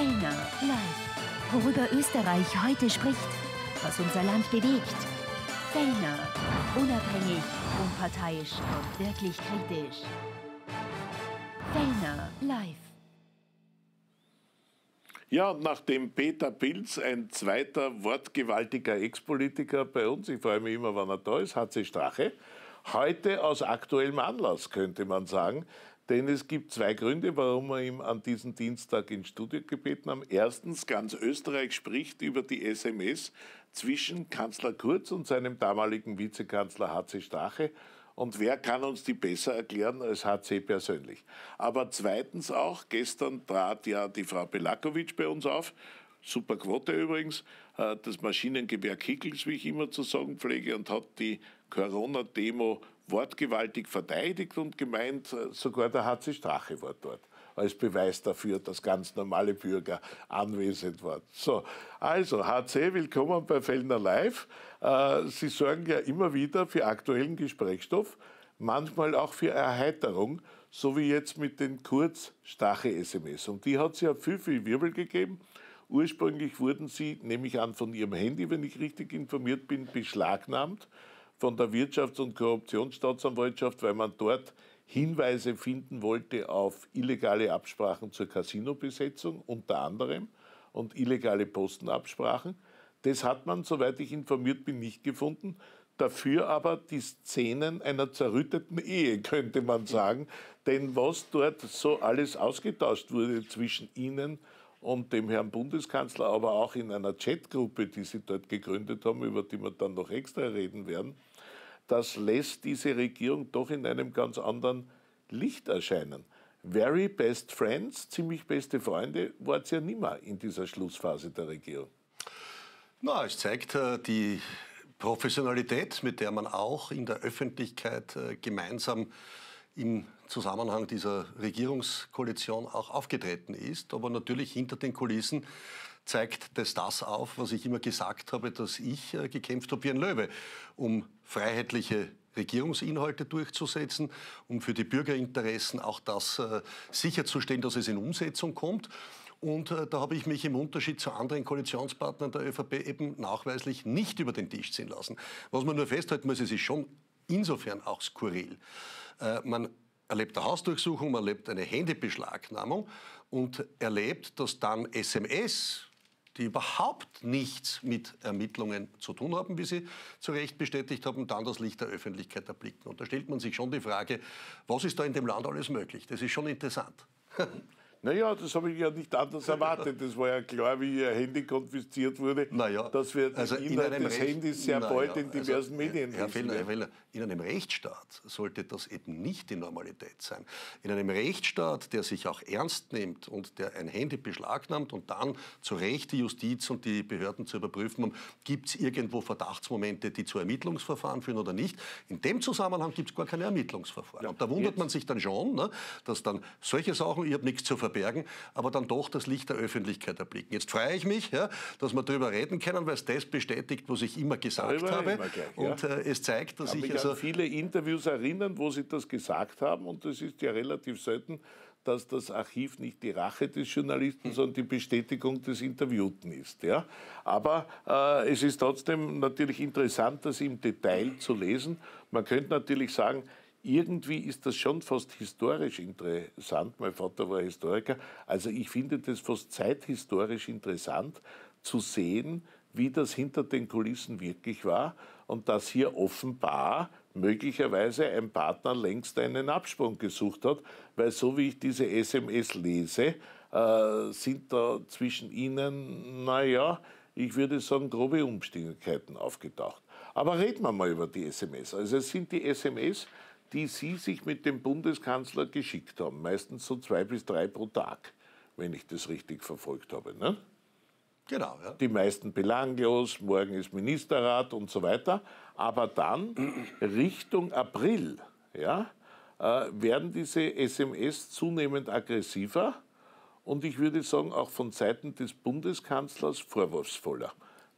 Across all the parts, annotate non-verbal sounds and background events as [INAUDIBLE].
Arena live. Worüber Österreich heute spricht, was unser Land bewegt. Fellner, unabhängig, unparteiisch und wirklich kritisch. Fellner live. Ja, und nachdem Peter Pilz, ein zweiter wortgewaltiger Ex-Politiker bei uns, ich freue mich immer, wann er da ist, HC Strache, heute aus aktuellem Anlass, könnte man sagen, denn es gibt zwei Gründe, warum wir ihn an diesem Dienstag ins Studio gebeten haben. Erstens, ganz Österreich spricht über die SMS zwischen Kanzler Kurz und seinem damaligen Vizekanzler HC Strache. Und wer kann uns die besser erklären als HC persönlich? Aber zweitens auch, gestern trat ja die Frau Belakovic bei uns auf. Super Quote übrigens, äh, das Maschinengewehr Kickels, wie ich immer zu sagen pflege, und hat die Corona-Demo wortgewaltig verteidigt und gemeint, äh, sogar der HC Strache war dort als Beweis dafür, dass ganz normale Bürger anwesend waren. So, also HC, willkommen bei Fellner Live. Äh, Sie sorgen ja immer wieder für aktuellen Gesprächsstoff, manchmal auch für Erheiterung, so wie jetzt mit den Kurz-Stache-SMS. Und die hat es ja viel, viel Wirbel gegeben. Ursprünglich wurden sie, nehme ich an, von ihrem Handy, wenn ich richtig informiert bin, beschlagnahmt von der Wirtschafts- und Korruptionsstaatsanwaltschaft, weil man dort Hinweise finden wollte auf illegale Absprachen zur Casinobesetzung unter anderem und illegale Postenabsprachen. Das hat man, soweit ich informiert bin, nicht gefunden. Dafür aber die Szenen einer zerrütteten Ehe, könnte man sagen. Denn was dort so alles ausgetauscht wurde zwischen Ihnen und dem Herrn Bundeskanzler, aber auch in einer Chatgruppe, die Sie dort gegründet haben, über die wir dann noch extra reden werden, das lässt diese Regierung doch in einem ganz anderen Licht erscheinen. Very best friends, ziemlich beste Freunde, war es ja nimmer in dieser Schlussphase der Regierung. Na, es zeigt äh, die Professionalität, mit der man auch in der Öffentlichkeit äh, gemeinsam im Zusammenhang dieser Regierungskoalition auch aufgetreten ist, aber natürlich hinter den Kulissen zeigt das das auf, was ich immer gesagt habe, dass ich äh, gekämpft habe wie ein Löwe, um freiheitliche Regierungsinhalte durchzusetzen, um für die Bürgerinteressen auch das äh, sicherzustellen, dass es in Umsetzung kommt. Und äh, da habe ich mich im Unterschied zu anderen Koalitionspartnern der ÖVP eben nachweislich nicht über den Tisch ziehen lassen. Was man nur festhalten muss, es ist schon insofern auch skurril. Äh, man erlebt eine Hausdurchsuchung, man erlebt eine Handybeschlagnahmung und erlebt, dass dann SMS die überhaupt nichts mit Ermittlungen zu tun haben, wie Sie zu Recht bestätigt haben, dann das Licht der Öffentlichkeit erblicken. Und da stellt man sich schon die Frage, was ist da in dem Land alles möglich? Das ist schon interessant. [LAUGHS] Naja, das habe ich ja nicht anders erwartet. Das war ja klar, wie Ihr Handy konfisziert wurde, naja, dass wir also den Inhalt des Recht, Handys sehr naja, bald in also, diversen also, Medien Herr Fellner, Herr Fellner, in einem Rechtsstaat sollte das eben nicht die Normalität sein. In einem Rechtsstaat, der sich auch ernst nimmt und der ein Handy beschlagnahmt und dann zu Recht die Justiz und die Behörden zu überprüfen gibt es irgendwo Verdachtsmomente, die zu Ermittlungsverfahren führen oder nicht. In dem Zusammenhang gibt es gar keine Ermittlungsverfahren. Ja, und da wundert jetzt. man sich dann schon, ne, dass dann solche Sachen, ihr habt nichts zu verbieten, Unterbergen, aber dann doch das Licht der Öffentlichkeit erblicken. Jetzt freue ich mich, ja, dass wir darüber reden können, weil es das bestätigt, was ich immer gesagt darüber habe. Immer gleich, und äh, es zeigt, dass ich, ich also viele Interviews erinnern, wo sie das gesagt haben und das ist ja relativ selten dass das Archiv nicht die Rache des Journalisten, hm. sondern die Bestätigung des Interviewten ist. Ja? Aber äh, es ist trotzdem natürlich interessant, das im Detail zu lesen. Man könnte natürlich sagen, irgendwie ist das schon fast historisch interessant. Mein Vater war Historiker. Also ich finde das fast zeithistorisch interessant zu sehen, wie das hinter den Kulissen wirklich war und dass hier offenbar möglicherweise ein Partner längst einen Absprung gesucht hat, weil so wie ich diese SMS lese, äh, sind da zwischen ihnen, naja, ich würde sagen, grobe Umstimmigkeiten aufgetaucht. Aber reden wir mal über die SMS. Also es sind die SMS, die Sie sich mit dem Bundeskanzler geschickt haben. Meistens so zwei bis drei pro Tag, wenn ich das richtig verfolgt habe. Ne? Genau. Ja. Die meisten belanglos, morgen ist Ministerrat und so weiter. Aber dann [CLEARS THROAT] Richtung April ja, äh, werden diese SMS zunehmend aggressiver und ich würde sagen auch von Seiten des Bundeskanzlers vorwurfsvoller.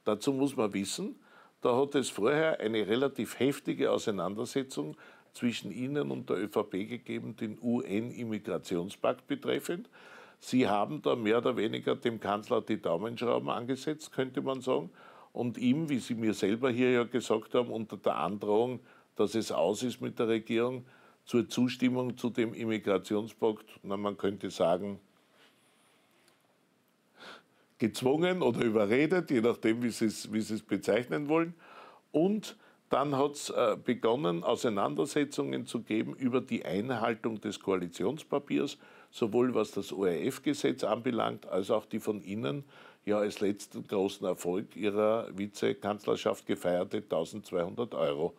Dazu muss man wissen, da hat es vorher eine relativ heftige Auseinandersetzung zwischen Ihnen und der ÖVP gegeben, den UN-Immigrationspakt betreffend. Sie haben da mehr oder weniger dem Kanzler die Daumenschrauben angesetzt, könnte man sagen, und ihm, wie Sie mir selber hier ja gesagt haben, unter der Androhung, dass es aus ist mit der Regierung, zur Zustimmung zu dem Immigrationspakt, na, man könnte sagen, gezwungen oder überredet, je nachdem, wie Sie es, wie Sie es bezeichnen wollen. Und dann hat es äh, begonnen, Auseinandersetzungen zu geben über die Einhaltung des Koalitionspapiers, sowohl was das ORF-Gesetz anbelangt, als auch die von Ihnen ja als letzten großen Erfolg Ihrer Vizekanzlerschaft gefeierte 1200 Euro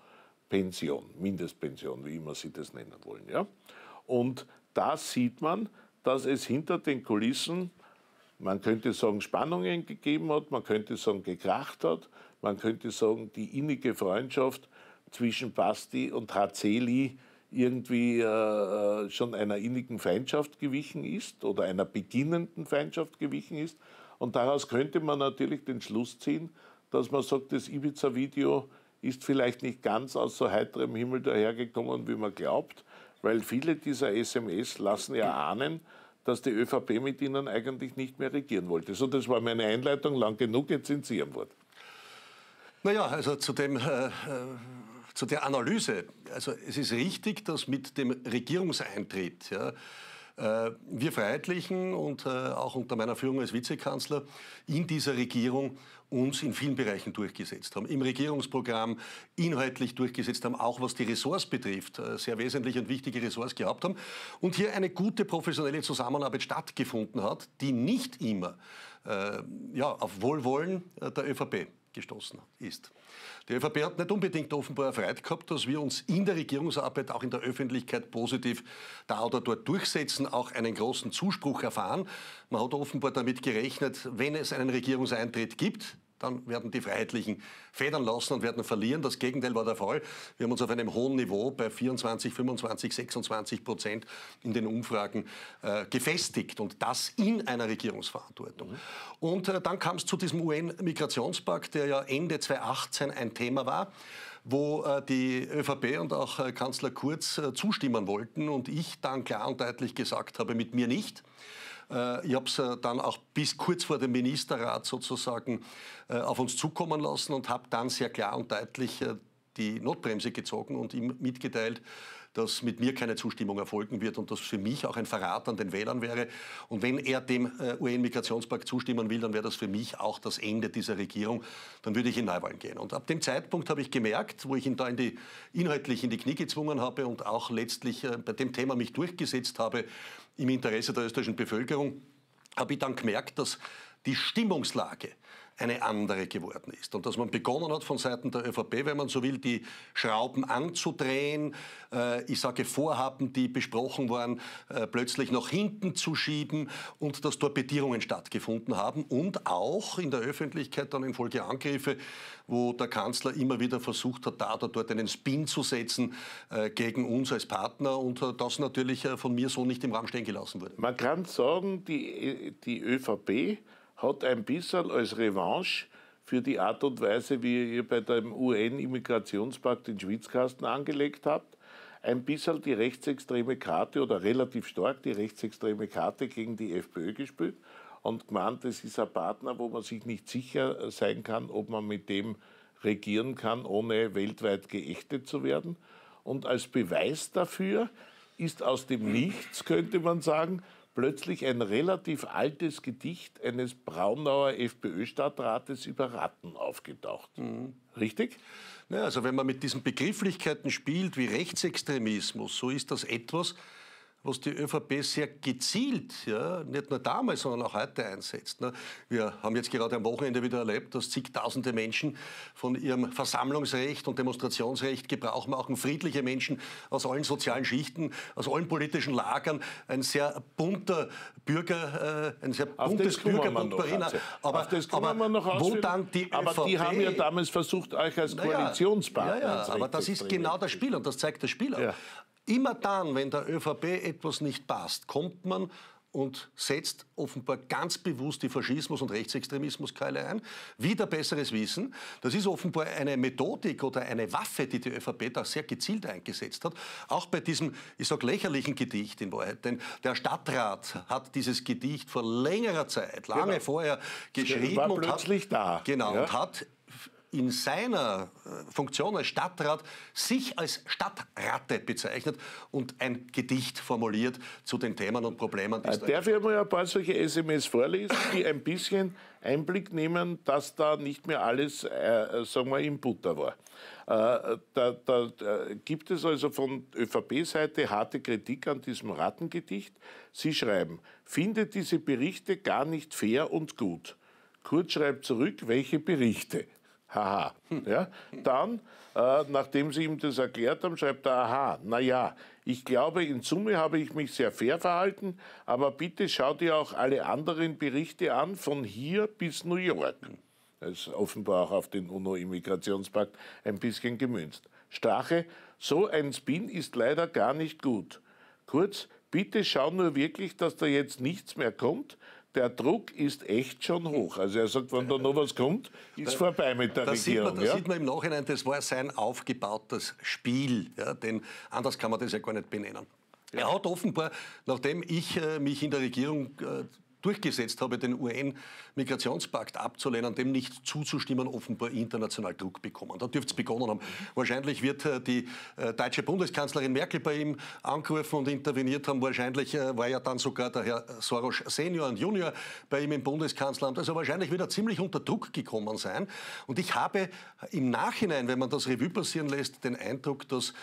Pension, Mindestpension, wie immer Sie das nennen wollen. Ja? Und da sieht man, dass es hinter den Kulissen, man könnte sagen, Spannungen gegeben hat, man könnte sagen, gekracht hat, man könnte sagen, die innige Freundschaft zwischen Basti und Hazeli irgendwie äh, äh, schon einer innigen Feindschaft gewichen ist oder einer beginnenden Feindschaft gewichen ist. Und daraus könnte man natürlich den Schluss ziehen, dass man sagt, das Ibiza-Video ist vielleicht nicht ganz aus so heiterem Himmel dahergekommen, wie man glaubt, weil viele dieser SMS lassen ja ahnen, dass die ÖVP mit ihnen eigentlich nicht mehr regieren wollte. So, das war meine Einleitung, lang genug, jetzt sind Sie am Wort. Naja, also zu dem... Äh, äh, zu der Analyse. Also es ist richtig, dass mit dem Regierungseintritt ja, äh, wir Freiheitlichen und äh, auch unter meiner Führung als Vizekanzler in dieser Regierung uns in vielen Bereichen durchgesetzt haben. Im Regierungsprogramm inhaltlich durchgesetzt haben, auch was die Ressorts betrifft, sehr wesentliche und wichtige Ressorts gehabt haben. Und hier eine gute professionelle Zusammenarbeit stattgefunden hat, die nicht immer ja, auf Wohlwollen der ÖVP gestoßen ist. Die ÖVP hat nicht unbedingt offenbar erfreut gehabt, dass wir uns in der Regierungsarbeit, auch in der Öffentlichkeit positiv da oder dort durchsetzen, auch einen großen Zuspruch erfahren. Man hat offenbar damit gerechnet, wenn es einen Regierungseintritt gibt, dann werden die Freiheitlichen federn lassen und werden verlieren. Das Gegenteil war der Fall. Wir haben uns auf einem hohen Niveau bei 24, 25, 26 Prozent in den Umfragen äh, gefestigt und das in einer Regierungsverantwortung. Und äh, dann kam es zu diesem UN-Migrationspakt, der ja Ende 2018 ein Thema war wo äh, die ÖVP und auch äh, Kanzler Kurz äh, zustimmen wollten und ich dann klar und deutlich gesagt habe, mit mir nicht. Äh, ich habe es äh, dann auch bis kurz vor dem Ministerrat sozusagen äh, auf uns zukommen lassen und habe dann sehr klar und deutlich die Notbremse gezogen und ihm mitgeteilt, dass mit mir keine Zustimmung erfolgen wird und das für mich auch ein Verrat an den Wählern wäre. Und wenn er dem äh, UN-Migrationspakt zustimmen will, dann wäre das für mich auch das Ende dieser Regierung. Dann würde ich in Neuwahlen gehen. Und ab dem Zeitpunkt habe ich gemerkt, wo ich ihn da in die, inhaltlich in die Knie gezwungen habe und auch letztlich äh, bei dem Thema mich durchgesetzt habe im Interesse der österreichischen Bevölkerung, habe ich dann gemerkt, dass die Stimmungslage eine andere geworden ist. Und dass man begonnen hat von Seiten der ÖVP, wenn man so will, die Schrauben anzudrehen, äh, ich sage Vorhaben, die besprochen waren, äh, plötzlich nach hinten zu schieben und dass Torpedierungen stattgefunden haben und auch in der Öffentlichkeit dann infolge Angriffe, wo der Kanzler immer wieder versucht hat, da oder dort einen Spin zu setzen äh, gegen uns als Partner und äh, das natürlich äh, von mir so nicht im Raum stehen gelassen wurde. Man kann sagen, die, äh, die ÖVP hat ein bisschen als Revanche für die Art und Weise, wie ihr bei dem UN-Immigrationspakt den Schwitzkasten angelegt habt, ein bisschen die rechtsextreme Karte oder relativ stark die rechtsextreme Karte gegen die FPÖ gespielt und gemeint, das ist ein Partner, wo man sich nicht sicher sein kann, ob man mit dem regieren kann, ohne weltweit geächtet zu werden. Und als Beweis dafür ist aus dem Nichts, könnte man sagen, plötzlich ein relativ altes Gedicht eines Braunauer FPÖ-Stadtrates über Ratten aufgetaucht. Mhm. Richtig? Ja, also wenn man mit diesen Begrifflichkeiten spielt wie Rechtsextremismus, so ist das etwas, was die ÖVP sehr gezielt, ja, nicht nur damals, sondern auch heute einsetzt. Ne. Wir haben jetzt gerade am Wochenende wieder erlebt, dass zigtausende Menschen von ihrem Versammlungsrecht und Demonstrationsrecht Gebrauch machen, friedliche Menschen aus allen sozialen Schichten, aus allen politischen Lagern, ein sehr bunter Bürger, äh, ein sehr buntes Bürgerbund Aber, das aber man noch wo dann die ÖVP... Aber die haben ja damals versucht, euch als Koalitionspartner zu naja, ja, ja, aber das ist genau das Spiel und das zeigt das Spiel auch. Ja. Immer dann, wenn der ÖVP etwas nicht passt, kommt man und setzt offenbar ganz bewusst die Faschismus- und Rechtsextremismuskeile ein. Wieder besseres Wissen. Das ist offenbar eine Methodik oder eine Waffe, die die ÖVP da sehr gezielt eingesetzt hat. Auch bei diesem, ich sage, lächerlichen Gedicht in Wahrheit. Denn der Stadtrat hat dieses Gedicht vor längerer Zeit, lange genau. vorher, geschrieben. und hat, da. Genau, ja. und hat in seiner äh, Funktion als Stadtrat sich als Stadtratte bezeichnet und ein Gedicht formuliert zu den Themen und Problemen. Die ja, äh, darf ich mal ein paar solche SMS vorlesen, die ein bisschen Einblick nehmen, dass da nicht mehr alles, äh, äh sagen wir, in Butter war. Äh, da, da, da gibt es also von ÖVP-Seite harte Kritik an diesem Rattengedicht. Sie schreiben, findet diese Berichte gar nicht fair und gut. Kurz schreibt zurück, welche Berichte? haha. Ja? Dann, äh, nachdem sie ihm das erklärt haben, schreibt er, aha, naja, ich glaube, in Summe habe ich mich sehr fair verhalten, aber bitte schau dir auch alle anderen Berichte an, von hier bis New York. Das ist offenbar auch auf den UNO-Immigrationspakt ein bisschen gemünzt. Strache, so ein Spin ist leider gar nicht gut. Kurz, bitte schau nur wirklich, dass da jetzt nichts mehr kommt, der Druck ist echt schon hoch. Also er sagt, wenn da noch was kommt, ist vorbei mit der das Regierung. Sieht man, das ja? sieht man im Nachhinein, das war sein aufgebautes Spiel. Ja, denn anders kann man das ja gar nicht benennen. Er hat offenbar, nachdem ich äh, mich in der Regierung äh, durchgesetzt habe, den UN-Migrationspakt abzulehnen, dem nicht zuzustimmen, offenbar international Druck bekommen. Da dürfte es begonnen haben. Wahrscheinlich wird äh, die äh, deutsche Bundeskanzlerin Merkel bei ihm angerufen und interveniert haben. Wahrscheinlich äh, war ja dann sogar der Herr Soros Senior und Junior bei ihm im Bundeskanzleramt. Also wahrscheinlich wird er ziemlich unter Druck gekommen sein. Und ich habe im Nachhinein, wenn man das Revue passieren lässt, den Eindruck, dass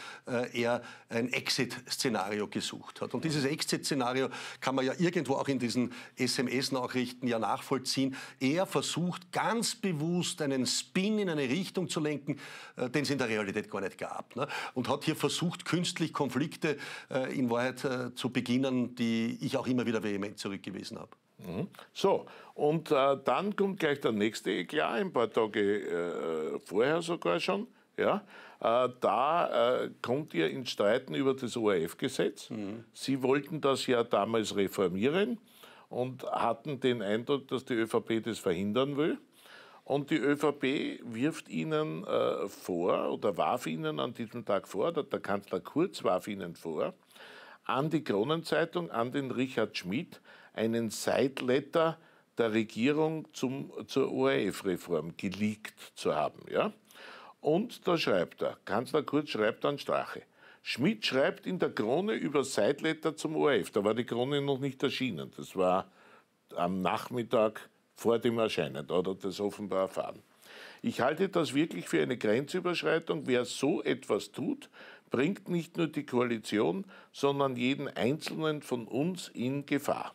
er ein Exit-Szenario gesucht hat. Und dieses Exit-Szenario kann man ja irgendwo auch in diesen SMS-Nachrichten ja nachvollziehen. Er versucht ganz bewusst einen Spin in eine Richtung zu lenken, äh, den es in der Realität gar nicht gab. Ne? Und hat hier versucht, künstlich Konflikte äh, in Wahrheit äh, zu beginnen, die ich auch immer wieder vehement zurückgewiesen habe. Mhm. So, und äh, dann kommt gleich der nächste Eklat, ein paar Tage äh, vorher sogar schon. Ja, äh, da kommt ihr in Streiten über das ORF-Gesetz. Mhm. Sie wollten das ja damals reformieren und hatten den Eindruck, dass die ÖVP das verhindern will. Und die ÖVP wirft ihnen äh, vor oder warf ihnen an diesem Tag vor, der, der Kanzler Kurz warf ihnen vor, an die Kronenzeitung, an den Richard Schmidt, einen Seitletter der Regierung zum, zur ORF-Reform geleakt zu haben. Ja? Und da schreibt er, Kanzler Kurz schreibt an Strache, Schmidt schreibt in der Krone über Sideletter zum ORF. Da war die Krone noch nicht erschienen. Das war am Nachmittag vor dem Erscheinen. Da hat er das offenbar erfahren. Ich halte das wirklich für eine Grenzüberschreitung. Wer so etwas tut, bringt nicht nur die Koalition, sondern jeden Einzelnen von uns in Gefahr.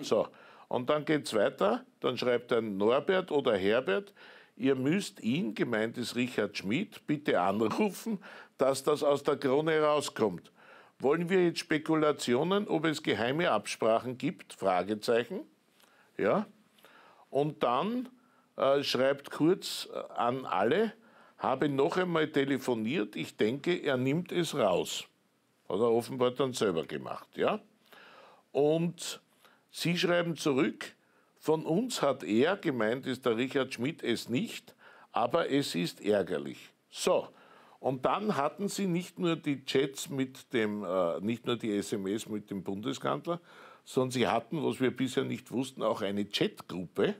So, und dann geht's weiter. Dann schreibt er Norbert oder Herbert, ihr müsst ihn, gemeint ist Richard Schmidt, bitte anrufen, dass das aus der Krone herauskommt. Wollen wir jetzt Spekulationen, ob es geheime Absprachen gibt? Fragezeichen. Ja. Und dann äh, schreibt Kurz äh, an alle, habe noch einmal telefoniert, ich denke, er nimmt es raus. Hat er offenbar dann selber gemacht, ja. Und sie schreiben zurück, von uns hat er, gemeint ist der Richard Schmidt, es nicht, aber es ist ärgerlich. So, und dann hatten sie nicht nur die Chats mit dem, äh, nicht nur die SMS mit dem Bundeskanzler, sondern sie hatten, was wir bisher nicht wussten, auch eine Chatgruppe,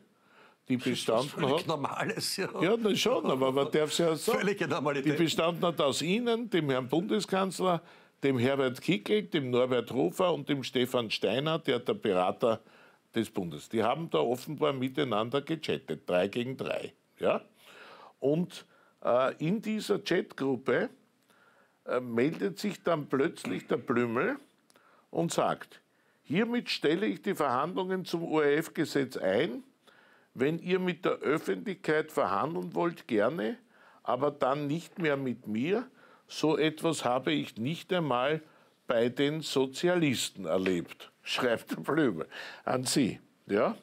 die bestanden das ist völlig hat. Normales, ja. Ja, na schon, aber man darf es ja sagen. Völlige Normalität. Die bestanden hat aus Ihnen, dem Herrn Bundeskanzler, dem Herbert Kickel, dem Norbert Hofer und dem Stefan Steiner, der der Berater des Bundes. Die haben da offenbar miteinander gechattet, drei gegen drei. Ja? Und äh, in dieser Chatgruppe äh, meldet sich dann plötzlich der Blümel und sagt, hiermit stelle ich die Verhandlungen zum ORF-Gesetz ein. Wenn ihr mit der Öffentlichkeit verhandeln wollt, gerne, aber dann nicht mehr mit mir. So etwas habe ich nicht einmal bei den Sozialisten erlebt, [LAUGHS] schreibt der Blümel an Sie. Ja?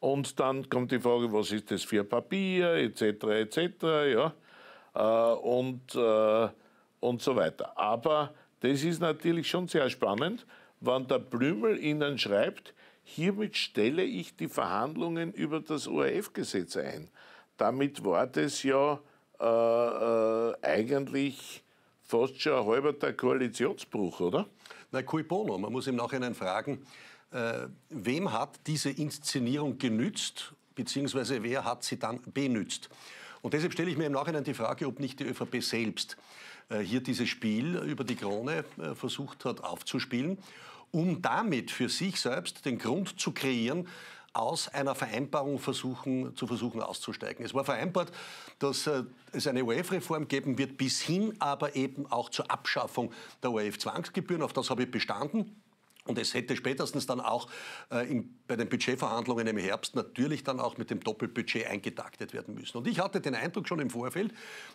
Und dann kommt die Frage, was ist das für Papier, etc., etc., ja, äh, und, äh, und so weiter. Aber das ist natürlich schon sehr spannend, wenn der Blümel Ihnen schreibt, hiermit stelle ich die Verhandlungen über das ORF-Gesetz ein. Damit war das ja äh, äh, eigentlich fast schon ein halber Koalitionsbruch, oder? Na, cool, bono. Man muss im Nachhinein fragen, äh, wem hat diese Inszenierung genützt, beziehungsweise wer hat sie dann benützt? Und deshalb stelle ich mir im Nachhinein die Frage, ob nicht die ÖVP selbst äh, hier dieses Spiel über die Krone äh, versucht hat aufzuspielen, um damit für sich selbst den Grund zu kreieren, aus einer Vereinbarung versuchen, zu versuchen auszusteigen. Es war vereinbart, dass äh, es eine uef reform geben wird, bis hin aber eben auch zur Abschaffung der uef zwangsgebühren Auf das habe ich bestanden. Und es hätte spätestens dann auch äh, in, bei den Budgetverhandlungen im Herbst natürlich dann auch mit dem Doppelbudget eingetaktet werden müssen. Und ich hatte den Eindruck schon im Vorfeld,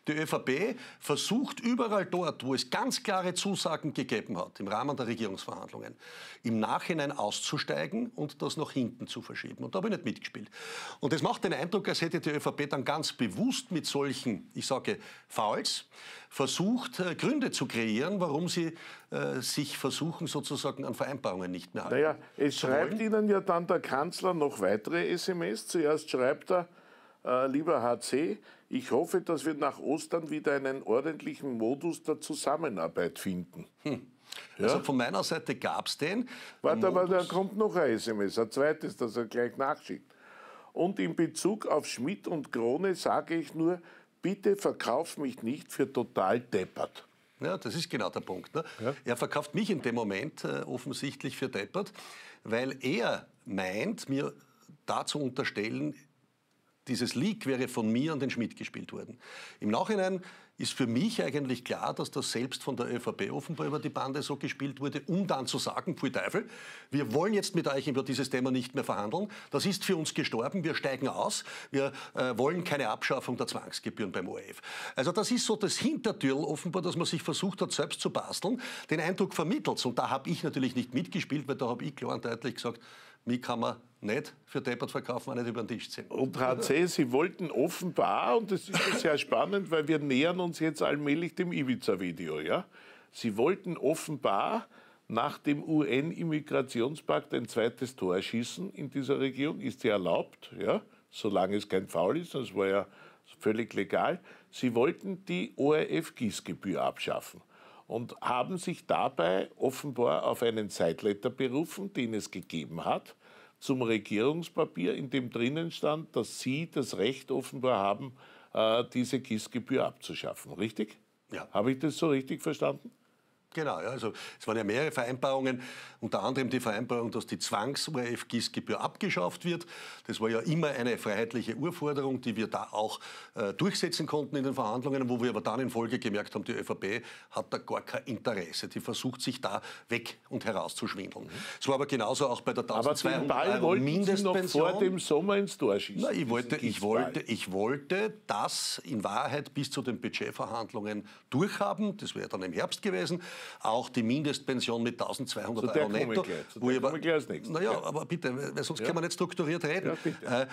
die ÖVP versucht überall dort, wo es ganz klare Zusagen gegeben hat, im Rahmen der Regierungsverhandlungen, im Nachhinein auszusteigen und das nach hinten zu verschieben. Und da habe ich nicht mitgespielt. Und es macht den Eindruck, als hätte die ÖVP dann ganz bewusst mit solchen, ich sage, Fouls, versucht, äh, Gründe zu kreieren, warum sie äh, sich versuchen, sozusagen an Vereinbarungen nicht mehr halten. Naja, es schreibt Ihnen ja dann der Kanzler noch weitere SMS. Zuerst schreibt er, äh, lieber HC, ich hoffe, dass wir nach Ostern wieder einen ordentlichen Modus der Zusammenarbeit finden. Hm. Ja? Also von meiner Seite gab es den. Warte, aber da kommt noch ein SMS, ein zweites, das er gleich nachschickt. Und in Bezug auf Schmidt und Krone sage ich nur, bitte verkauf mich nicht für total deppert. Ja, das ist genau der Punkt. Ne? Ja. Er verkauft mich in dem Moment äh, offensichtlich für deppert, weil er meint, mir dazu unterstellen, dieses Leak wäre von mir an den Schmidt gespielt worden. Im Nachhinein ist für mich eigentlich klar, dass das selbst von der ÖVP offenbar über die Bande so gespielt wurde, um dann zu sagen, pfui Teufel, wir wollen jetzt mit euch über dieses Thema nicht mehr verhandeln, das ist für uns gestorben, wir steigen aus, wir äh, wollen keine Abschaffung der Zwangsgebühren beim ORF. Also das ist so das Hintertürl offenbar, dass man sich versucht hat, selbst zu basteln, den Eindruck vermittelt. Und da habe ich natürlich nicht mitgespielt, weil da habe ich klar und deutlich gesagt, mich kann man nicht für deppert verkaufen, auch nicht über den Tisch ziehen. Und HC, Sie wollten offenbar, und das ist sehr spannend, weil wir nähern uns jetzt allmählich dem Ibiza-Video, ja? Sie wollten offenbar nach dem UN-Immigrationspakt ein zweites Tor schießen in dieser Region. ist ja erlaubt, ja? solange es kein Foul ist, das war ja völlig legal. Sie wollten die ORF-Gießgebühr abschaffen und haben sich dabei offenbar auf einen Sideletter berufen, den es gegeben hat zum Regierungspapier, in dem drinnen stand, dass Sie das Recht offenbar haben, äh, diese KISS-Gebühr abzuschaffen. Richtig? Ja. Habe ich das so richtig verstanden? Genau, ja, also es waren ja mehrere Vereinbarungen, unter anderem die Vereinbarung, dass die Zwangs-ORF-Gießgebühr abgeschafft wird. Das war ja immer eine freiheitliche Urforderung, die wir da auch äh, durchsetzen konnten in den Verhandlungen, wo wir aber dann in Folge gemerkt haben, die ÖVP hat da gar kein Interesse. Die versucht sich da weg und herauszuschwindeln. Mhm. So war aber genauso auch bei der 1200 aber den Ball Mindestpension. noch vor dem Sommer ins Tor schießen. Na, ich, wollte, ich, wollte, ich wollte das in Wahrheit bis zu den Budgetverhandlungen durchhaben. Das wäre dann im Herbst gewesen auch die Mindestpension mit 1200 so Euro netto. Wo ich aber, gleich als nächstes. Naja, ja. aber bitte, weil sonst ja. kann man nicht strukturiert reden. Ja, äh, äh,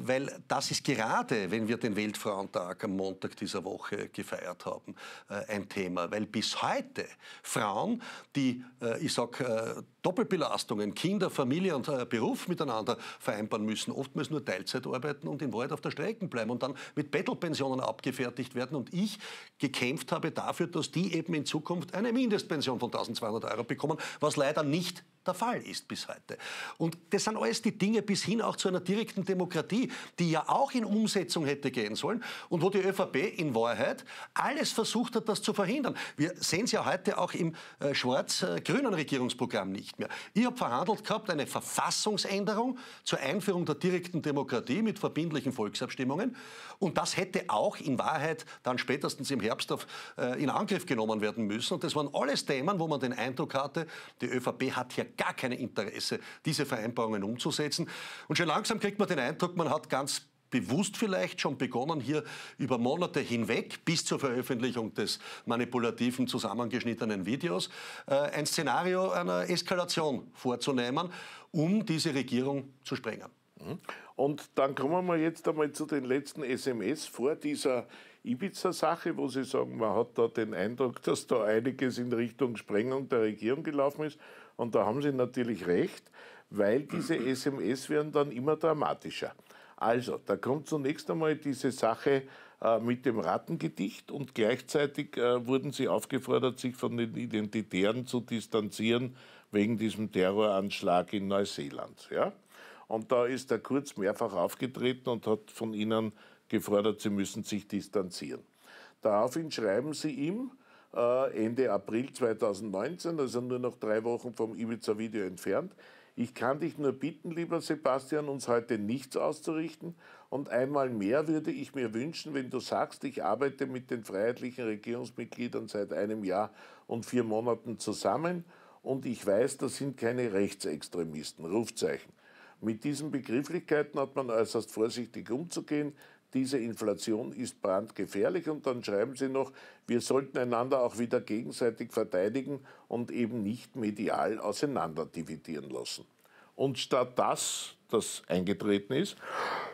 weil das ist gerade, wenn wir den Weltfrauentag am Montag dieser Woche gefeiert haben, äh, ein Thema. Weil bis heute Frauen, die, äh, ich sag, äh, Doppelbelastungen, Kinder, Familie und äh, Beruf miteinander vereinbaren müssen, oftmals nur Teilzeit arbeiten und in Wahrheit auf der Strecke bleiben und dann mit Bettelpensionen abgefertigt werden. Und ich gekämpft habe dafür, dass die eben in Zukunft eine Mindest Mindestpension von 1200 Euro bekommen, was leider nicht der Fall ist bis heute. Und das sind alles die Dinge bis hin auch zu einer direkten Demokratie, die ja auch in Umsetzung hätte gehen sollen und wo die ÖVP in Wahrheit alles versucht hat, das zu verhindern. Wir sehen es ja heute auch im äh, schwarz-grünen Regierungsprogramm nicht mehr. Ich habe verhandelt gehabt, eine Verfassungsänderung zur Einführung der direkten Demokratie mit verbindlichen Volksabstimmungen und das hätte auch in Wahrheit dann spätestens im Herbst auf, äh, in Angriff genommen werden müssen und das waren alle alles Themen, wo man den Eindruck hatte, die ÖVP hat hier gar kein Interesse, diese Vereinbarungen umzusetzen. Und schon langsam kriegt man den Eindruck, man hat ganz bewusst vielleicht schon begonnen, hier über Monate hinweg bis zur Veröffentlichung des manipulativen zusammengeschnittenen Videos äh, ein Szenario einer Eskalation vorzunehmen, um diese Regierung zu sprengen. Mhm. Und dann kommen wir jetzt einmal zu den letzten SMS vor dieser Ibiza-Sache, wo Sie sagen, man hat da den Eindruck, dass da einiges in Richtung Sprengung der Regierung gelaufen ist. Und da haben Sie natürlich recht, weil diese SMS [CLEARS THROAT] werden dann immer dramatischer. Also, da kommt zunächst einmal diese Sache äh, mit dem Rattengedicht und gleichzeitig äh, wurden sie aufgefordert, sich von den Identitären zu distanzieren wegen diesem Terroranschlag in Neuseeland. Ja? Und da ist der Kurz mehrfach aufgetreten und hat von ihnen gefordert, sie müssen sich distanzieren. Daraufhin schreiben sie ihm äh, Ende April 2019, also nur noch drei Wochen vom Ibiza-Video entfernt, ich kann dich nur bitten, lieber Sebastian, uns heute nichts auszurichten. Und einmal mehr würde ich mir wünschen, wenn du sagst, ich arbeite mit den freiheitlichen Regierungsmitgliedern seit einem Jahr und vier Monaten zusammen und ich weiß, das sind keine Rechtsextremisten. Rufzeichen. Mit diesen Begrifflichkeiten hat man äußerst vorsichtig umzugehen diese Inflation ist brandgefährlich. Und dann schreiben sie noch, wir sollten einander auch wieder gegenseitig verteidigen und eben nicht medial auseinanderdividieren lassen. Und statt das, das eingetreten ist,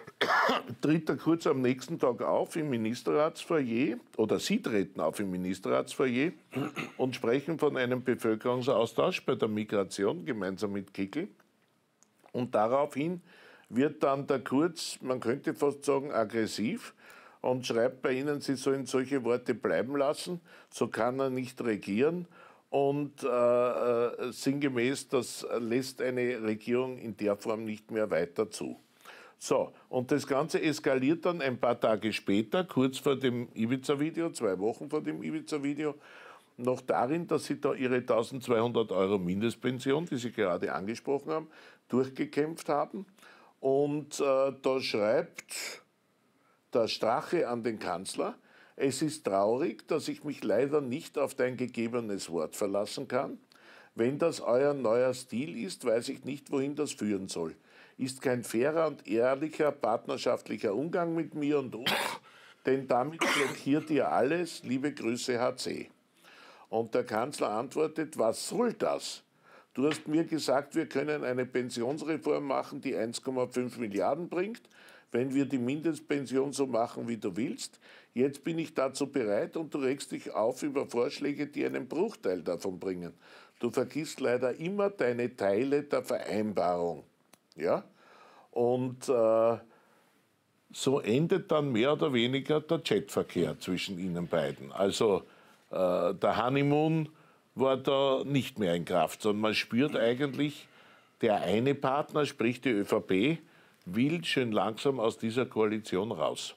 [COUGHS] tritt er kurz am nächsten Tag auf im Ministerratsfoyer, oder Sie treten auf im Ministerratsfoyer [COUGHS] und sprechen von einem Bevölkerungsaustausch bei der Migration gemeinsam mit Kickel. Und daraufhin wird dann der Kurz, man könnte fast sagen, aggressiv und schreibt bei Ihnen, Sie sollen solche Worte bleiben lassen, so kann er nicht regieren. Und äh, äh, sinngemäß, das lässt eine Regierung in der Form nicht mehr weiter zu. So, und das Ganze eskaliert dann ein paar Tage später, kurz vor dem Ibiza-Video, zwei Wochen vor dem Ibiza-Video, noch darin, dass sie da ihre 1200 Euro Mindestpension, die Sie gerade angesprochen haben, durchgekämpft haben. Und äh, da schreibt der Strache an den Kanzler, es ist traurig, dass ich mich leider nicht auf dein gegebenes Wort verlassen kann. Wenn das euer neuer Stil ist, weiß ich nicht, wohin das führen soll. Ist kein fairer und ehrlicher partnerschaftlicher Umgang mit mir und uns, denn damit blockiert ihr alles. Liebe Grüße, HC. Und der Kanzler antwortet, was soll das? Du hast mir gesagt, wir können eine Pensionsreform machen, die 1,5 Milliarden bringt, wenn wir die Mindestpension so machen, wie du willst. Jetzt bin ich dazu bereit und du regst dich auf über Vorschläge, die einen Bruchteil davon bringen. Du vergisst leider immer deine Teile der Vereinbarung. Ja? Und äh, so endet dann mehr oder weniger der Chatverkehr zwischen ihnen beiden. Also äh, der Honeymoon war da nicht mehr in Kraft, sondern man spürt eigentlich, der eine Partner, sprich die ÖVP, will schön langsam aus dieser Koalition raus.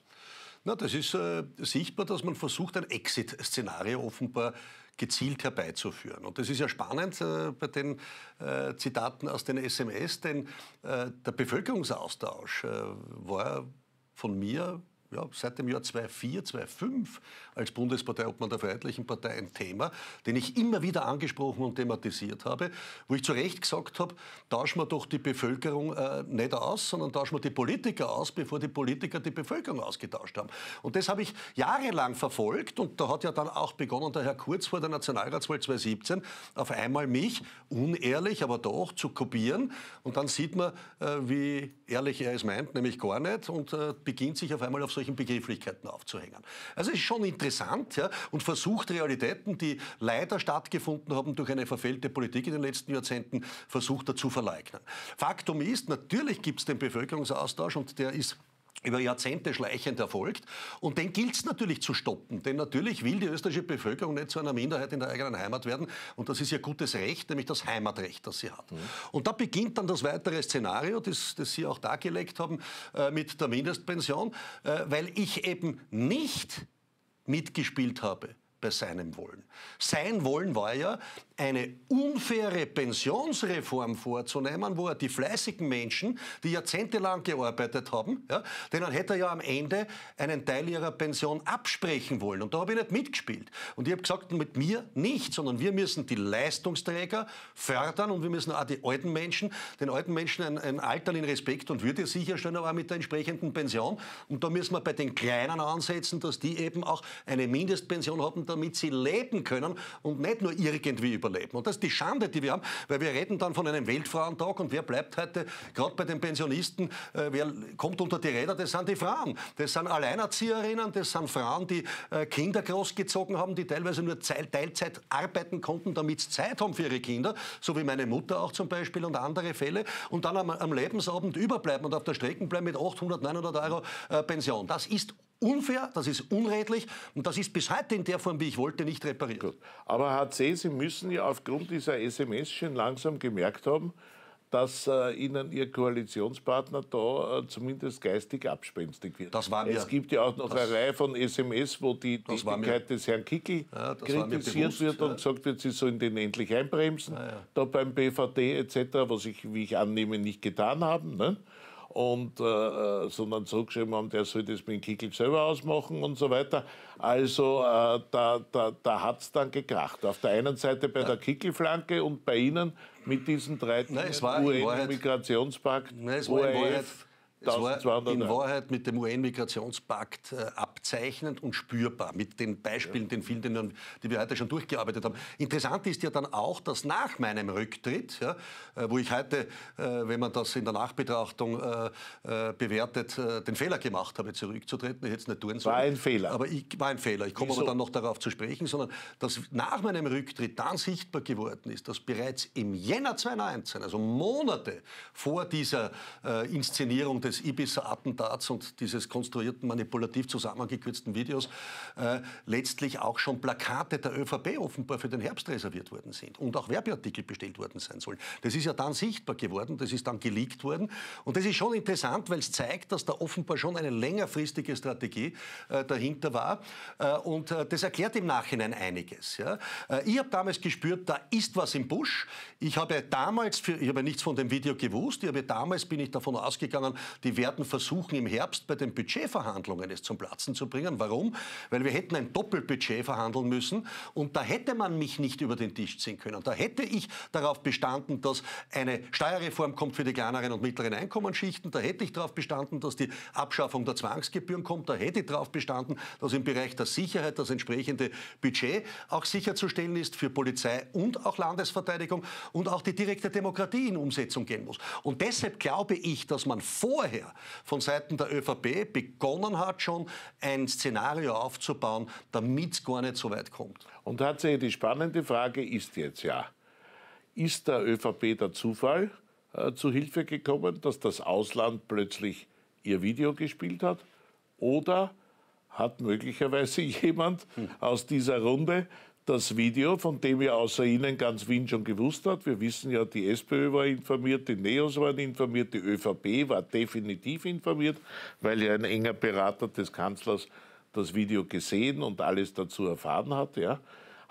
Na, das ist äh, sichtbar, dass man versucht, ein Exit-Szenario offenbar gezielt herbeizuführen. Und das ist ja spannend äh, bei den äh, Zitaten aus den SMS, denn äh, der Bevölkerungsaustausch äh, war von mir ja, seit dem Jahr 2004, 2005 als Bundespartei, ob man der Freiheitlichen Partei ein Thema, den ich immer wieder angesprochen und thematisiert habe, wo ich zu Recht gesagt habe, tauschen wir doch die Bevölkerung äh, nicht aus, sondern tauschen wir die Politiker aus, bevor die Politiker die Bevölkerung ausgetauscht haben. Und das habe ich jahrelang verfolgt und da hat ja dann auch begonnen der Herr Kurz vor der Nationalratswahl 2017 auf einmal mich, unehrlich, aber doch, zu kopieren und dann sieht man, äh, wie ehrlich er es meint, nämlich gar nicht und äh, beginnt sich auf einmal auf solchen Begrifflichkeiten aufzuhängen. Also es ist schon interessant, interessant ja, und versucht Realitäten, die leider stattgefunden haben durch eine verfehlte Politik in den letzten Jahrzehnten, versucht er zu verleugnen. Faktum ist, natürlich gibt es den Bevölkerungsaustausch und der ist über Jahrzehnte schleichend erfolgt. Und den gilt es natürlich zu stoppen. Denn natürlich will die österreichische Bevölkerung nicht zu einer Minderheit in der eigenen Heimat werden. Und das ist ihr gutes Recht, nämlich das Heimatrecht, das sie hat. Mhm. Und da beginnt dann das weitere Szenario, das, das Sie auch dargelegt haben, äh, mit der Mindestpension, äh, weil ich eben nicht mitgespielt habe bei seinem Wollen. Sein Wollen war ja, eine unfaire Pensionsreform vorzunehmen, wo er die fleißigen Menschen, die jahrzehntelang gearbeitet haben, ja, denen hätte er ja am Ende einen Teil ihrer Pension absprechen wollen. Und da habe ich nicht mitgespielt. Und ich habe gesagt, mit mir nicht, sondern wir müssen die Leistungsträger fördern und wir müssen auch die alten Menschen, den alten Menschen ein, ein Altern in Respekt und Würde sicherstellen, aber auch mit der entsprechenden Pension. Und da müssen wir bei den Kleinen ansetzen, dass die eben auch eine Mindestpension haben, damit sie leben können und nicht nur irgendwie über überleben. Und das ist die Schande, die wir haben, weil wir reden dann von einem Weltfrauentag und wer bleibt heute, gerade bei den Pensionisten, äh, wer kommt unter die Räder, das sind die Frauen. Das sind Alleinerzieherinnen, das sind Frauen, die äh, Kinder großgezogen haben, die teilweise nur Teilzeit arbeiten konnten, damit sie Zeit haben für ihre Kinder, so wie meine Mutter auch zum Beispiel und andere Fälle und dann am, am Lebensabend überbleiben und auf der Strecke bleiben mit 800, 900 Euro äh, Pension. Das ist unfair, das ist unredlich und das ist bis heute in der Form, wie ich wollte, nicht repariert. Gut. Aber HC, Sie müssen ja aufgrund dieser SMS schon langsam gemerkt haben, dass äh, Ihnen Ihr Koalitionspartner da äh, zumindest geistig abspenstig wird. Das war mir, es gibt ja auch noch eine Reihe von SMS, wo die Tätigkeit des Herrn Kickel ja, kritisiert bewusst, wird und ja. gesagt wird, Sie sollen den endlich einbremsen, ja. da beim BVD etc., was ich, wie ich annehme, nicht getan haben. Ne? und äh, äh sondern zurückgeschrieben haben, der soll das mit dem Kickel selber ausmachen und so weiter. Also äh, da, da, da hat es dann gekracht. Auf der einen Seite bei ja. der Kickelflanke und bei Ihnen mit diesen drei Nein, es war UN, e Migrationspakt, Nein, es war URF, e es war in Wahrheit mit dem UN-Migrationspakt äh, abzeichnend und spürbar, mit den Beispielen, ja. den vielen, die wir heute schon durchgearbeitet haben. Interessant ist ja dann auch, dass nach meinem Rücktritt, ja, äh, wo ich heute, äh, wenn man das in der Nachbetrachtung äh, äh, bewertet, den Fehler gemacht habe, zurückzutreten, ich hätte es nicht tun sollen. War ein Fehler. Aber ich war ein Fehler. Ich komme aber dann noch darauf zu sprechen, sondern dass nach meinem Rücktritt dann sichtbar geworden ist, dass bereits im Jänner 2019, also Monate vor dieser Inszenierung des des Ibiza-Attentats und dieses konstruierten, manipulativ zusammengekürzten Videos äh, letztlich auch schon Plakate der ÖVP offenbar für den Herbst reserviert worden sind und auch Werbeartikel bestellt worden sein sollen. Das ist ja dann sichtbar geworden, das ist dann geleakt worden und das ist schon interessant, weil es zeigt, dass da offenbar schon eine längerfristige Strategie äh, dahinter war äh, und äh, das erklärt im Nachhinein einiges. Ja. Äh, ich habe damals gespürt, da ist was im Busch. Ich habe damals, für, ich habe nichts von dem Video gewusst, ich habe damals bin ich davon ausgegangen, die werden versuchen, im Herbst bei den Budgetverhandlungen es zum Platzen zu bringen. Warum? Weil wir hätten ein Doppelbudget verhandeln müssen und da hätte man mich nicht über den Tisch ziehen können. Da hätte ich darauf bestanden, dass eine Steuerreform kommt für die kleineren und mittleren Einkommensschichten. Da hätte ich darauf bestanden, dass die Abschaffung der Zwangsgebühren kommt. Da hätte ich darauf bestanden, dass im Bereich der Sicherheit das entsprechende Budget auch sicherzustellen ist für Polizei und auch Landesverteidigung und auch die direkte Demokratie in Umsetzung gehen muss. Und deshalb glaube ich, dass man vorher vorher von Seiten der ÖVP begonnen hat, schon ein Szenario aufzubauen, damit es gar nicht so weit kommt. Und tatsächlich die spannende Frage ist jetzt ja, ist der ÖVP der Zufall äh, zu Hilfe gekommen, dass das Ausland plötzlich ihr Video gespielt hat? Oder hat möglicherweise [LAUGHS] jemand aus dieser Runde das Video, von dem ja außer Ihnen ganz Wien schon gewusst hat. Wir wissen ja, die SPÖ war informiert, die NEOS waren informiert, die ÖVP war definitiv informiert, weil ja ein enger Berater des Kanzlers das Video gesehen und alles dazu erfahren hat. Ja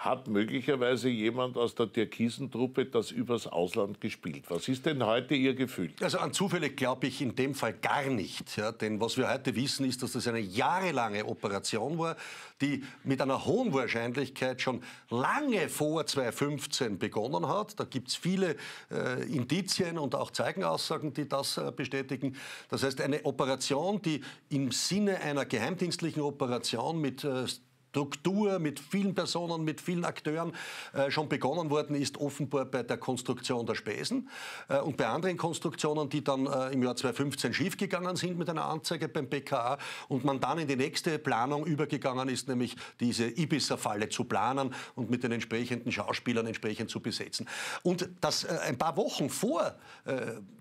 hat möglicherweise jemand aus der Türkisentruppe das übers Ausland gespielt. Was ist denn heute Ihr Gefühl? Also an Zufälle glaube ich in dem Fall gar nicht. Ja? Denn was wir heute wissen, ist, dass das eine jahrelange Operation war, die mit einer hohen Wahrscheinlichkeit schon lange vor 2015 begonnen hat. Da gibt es viele äh, Indizien und auch Zeugenaussagen, die das äh, bestätigen. Das heißt, eine Operation, die im Sinne einer geheimdienstlichen Operation mit äh, Struktur mit vielen Personen, mit vielen Akteuren äh, schon begonnen worden ist, offenbar bei der Konstruktion der Spesen äh, und bei anderen Konstruktionen, die dann äh, im Jahr 2015 schiefgegangen sind mit einer Anzeige beim BKA und man dann in die nächste Planung übergegangen ist, nämlich diese Ibiza-Falle zu planen und mit den entsprechenden Schauspielern entsprechend zu besetzen. Und das ein paar Wochen vor,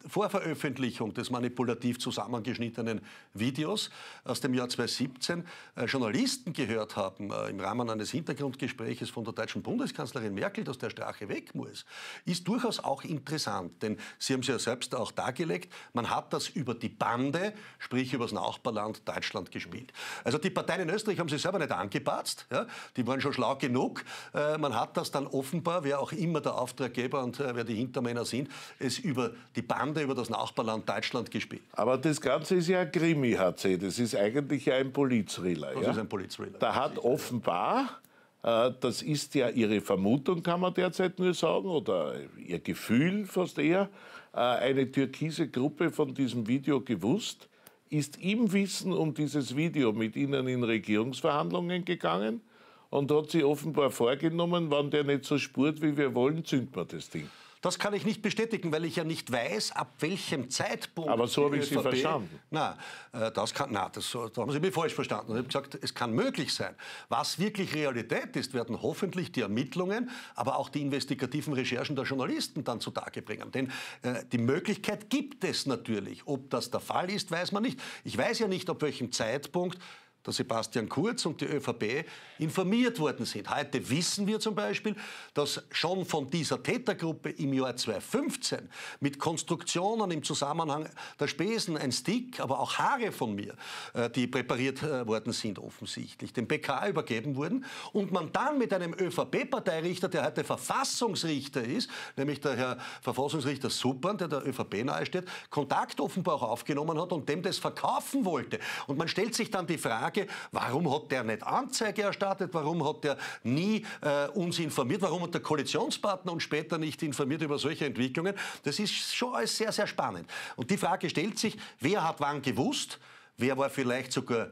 vor Veröffentlichung des manipulativ zusammengeschnittenen Videos aus dem Jahr 2017 Journalisten gehört haben, äh, im Rahmen eines Hintergrundgespräches von der deutschen Bundeskanzlerin Merkel, dass der Strache weg muss, ist durchaus auch interessant. Denn Sie haben es ja selbst auch dargelegt, man hat das über die Bande, sprich über das Nachbarland Deutschland gespielt. Also die Parteien in Österreich haben sich selber nicht angepatzt, ja? die waren schon schlau genug. Äh, man hat das dann offenbar, wer auch immer der Auftraggeber und äh, wer die Hintermänner sind, es über die Bande, über das Nachbarland Deutschland gespielt. Aber das Ganze ist ja ein Krimi, HC, das ist eigentlich ein Polizthriller. Das ja? ist ein Polizthriller. Da hat offenbar, äh, das ist ja Ihre Vermutung, kann man derzeit nur sagen, oder Ihr Gefühl fast eher, äh, eine türkise Gruppe von diesem Video gewusst, ist im Wissen um dieses Video mit Ihnen in Regierungsverhandlungen gegangen und hat sie offenbar vorgenommen, wenn der nicht so spurt, wie wir wollen, zünden wir das Ding. Das kann ich nicht bestätigen, weil ich ja nicht weiß, ab welchem Zeitpunkt. Aber so habe ich ÖVP, Sie verstanden. Nein, äh, das kann, na, das, da haben Sie mich falsch verstanden. Ich habe gesagt, es kann möglich sein. Was wirklich Realität ist, werden hoffentlich die Ermittlungen, aber auch die investigativen Recherchen der Journalisten dann zutage bringen. Denn äh, die Möglichkeit gibt es natürlich. Ob das der Fall ist, weiß man nicht. Ich weiß ja nicht, ab welchem Zeitpunkt dass Sebastian Kurz und die ÖVP informiert worden sind. Heute wissen wir zum Beispiel, dass schon von dieser Tätergruppe im Jahr 2015 mit Konstruktionen im Zusammenhang der Spesen ein Stick, aber auch Haare von mir, äh, die präpariert äh, worden sind offensichtlich, dem BK übergeben wurden und man dann mit einem ÖVP-Parteirichter, der heute Verfassungsrichter ist, nämlich der Herr Verfassungsrichter Suppern, der der ÖVP nahesteht, Kontakt offenbar auch aufgenommen hat und dem das verkaufen wollte. Und man stellt sich dann die Frage, Frage, warum hat der nicht Anzeige erstattet? Warum hat der nie äh, uns informiert? Warum hat der Koalitionspartner uns später nicht informiert über solche Entwicklungen? Das ist schon alles sehr, sehr spannend. Und die Frage stellt sich, wer hat wann gewusst? Wer war vielleicht sogar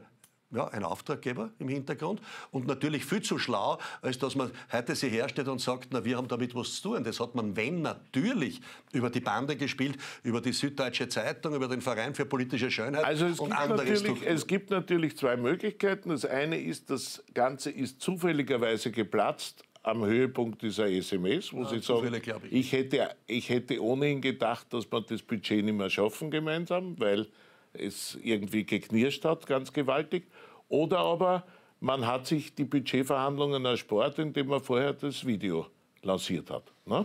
ja, ein Auftraggeber im Hintergrund und natürlich viel zu schlau, als dass man heute sie herstellt und sagt, na, wir haben damit was zu tun. Das hat man, wenn natürlich, über die Bande gespielt, über die Süddeutsche Zeitung, über den Verein für politische Schönheit also es und anderes. es gibt natürlich zwei Möglichkeiten. Das eine ist, das Ganze ist zufälligerweise geplatzt am Höhepunkt dieser SMS, wo ja, ah, sie sagen, ich. ich. hätte, ich hätte ohnehin gedacht, dass wir das Budget nicht mehr schaffen gemeinsam, weil es irgendwie geknirscht hat, ganz gewaltig. Oder aber man hat sich die Budgetverhandlungen erspart, indem man vorher das Video lanciert hat. Ne?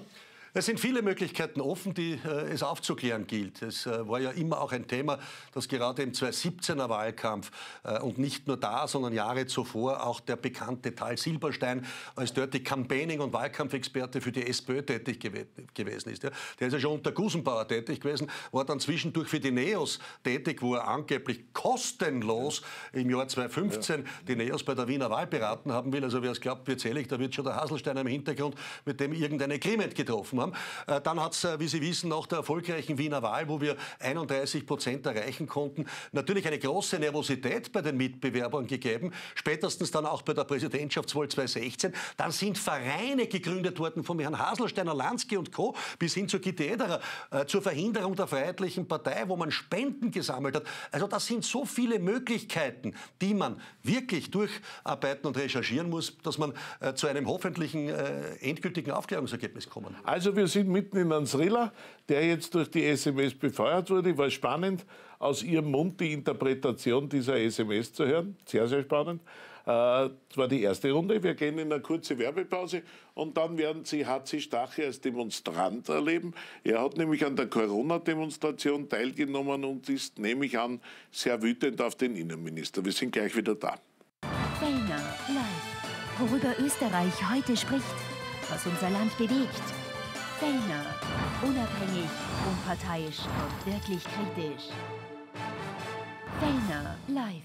Es sind viele Möglichkeiten offen, die äh, es aufzuklären gilt. Es äh, war ja immer auch ein Thema, das gerade im 2017er Wahlkampf äh, und nicht nur da, sondern Jahre zuvor auch der bekannte Tal Silberstein als Dirty Campaigning- und Wahlkampfexperte für die SPÖ tätig gew gewesen ist. Ja. Der ist ja schon unter Gusenbauer tätig gewesen, war dann zwischendurch für die NEOS tätig, wo er angeblich kostenlos im Jahr 2015 ja. die NEOS bei der Wiener Wahl beraten haben will. Also wer es glaubt, wird zählig, da wird schon der Haselstein im Hintergrund mit dem irgendein Agreement getroffen haben haben. Äh, dann hat es, äh, wie Sie wissen, nach der erfolgreichen Wiener Wahl, wo wir 31 Prozent erreichen konnten, natürlich eine große Nervosität bei den Mitbewerbern gegeben, spätestens dann auch bei der Präsidentschaftswahl 2016. Dann sind Vereine gegründet worden von Herrn Haselsteiner, Lansky und Co. bis hin zur Gitederer äh, zur Verhinderung der Freiheitlichen Partei, wo man Spenden gesammelt hat. Also das sind so viele Möglichkeiten, die man wirklich durcharbeiten und recherchieren muss, dass man zu einem hoffentlichen endgültigen Aufklärungsergebnis kommen. Also wir sind mitten in einem Thriller, der jetzt durch die SMS befeuert wurde. War spannend, aus Ihrem Mund die Interpretation dieser SMS zu hören. Sehr, sehr spannend. Äh, das war die erste Runde. Wir gehen in eine kurze Werbepause und dann werden Sie HC Stache als Demonstrant erleben. Er hat nämlich an der Corona-Demonstration teilgenommen und ist, nehme ich an, sehr wütend auf den Innenminister. Wir sind gleich wieder da. Fellner live. Worüber Österreich heute spricht, was unser Land bewegt Fellner. Unabhängig, unparteiisch und wirklich kritisch. Fellner live.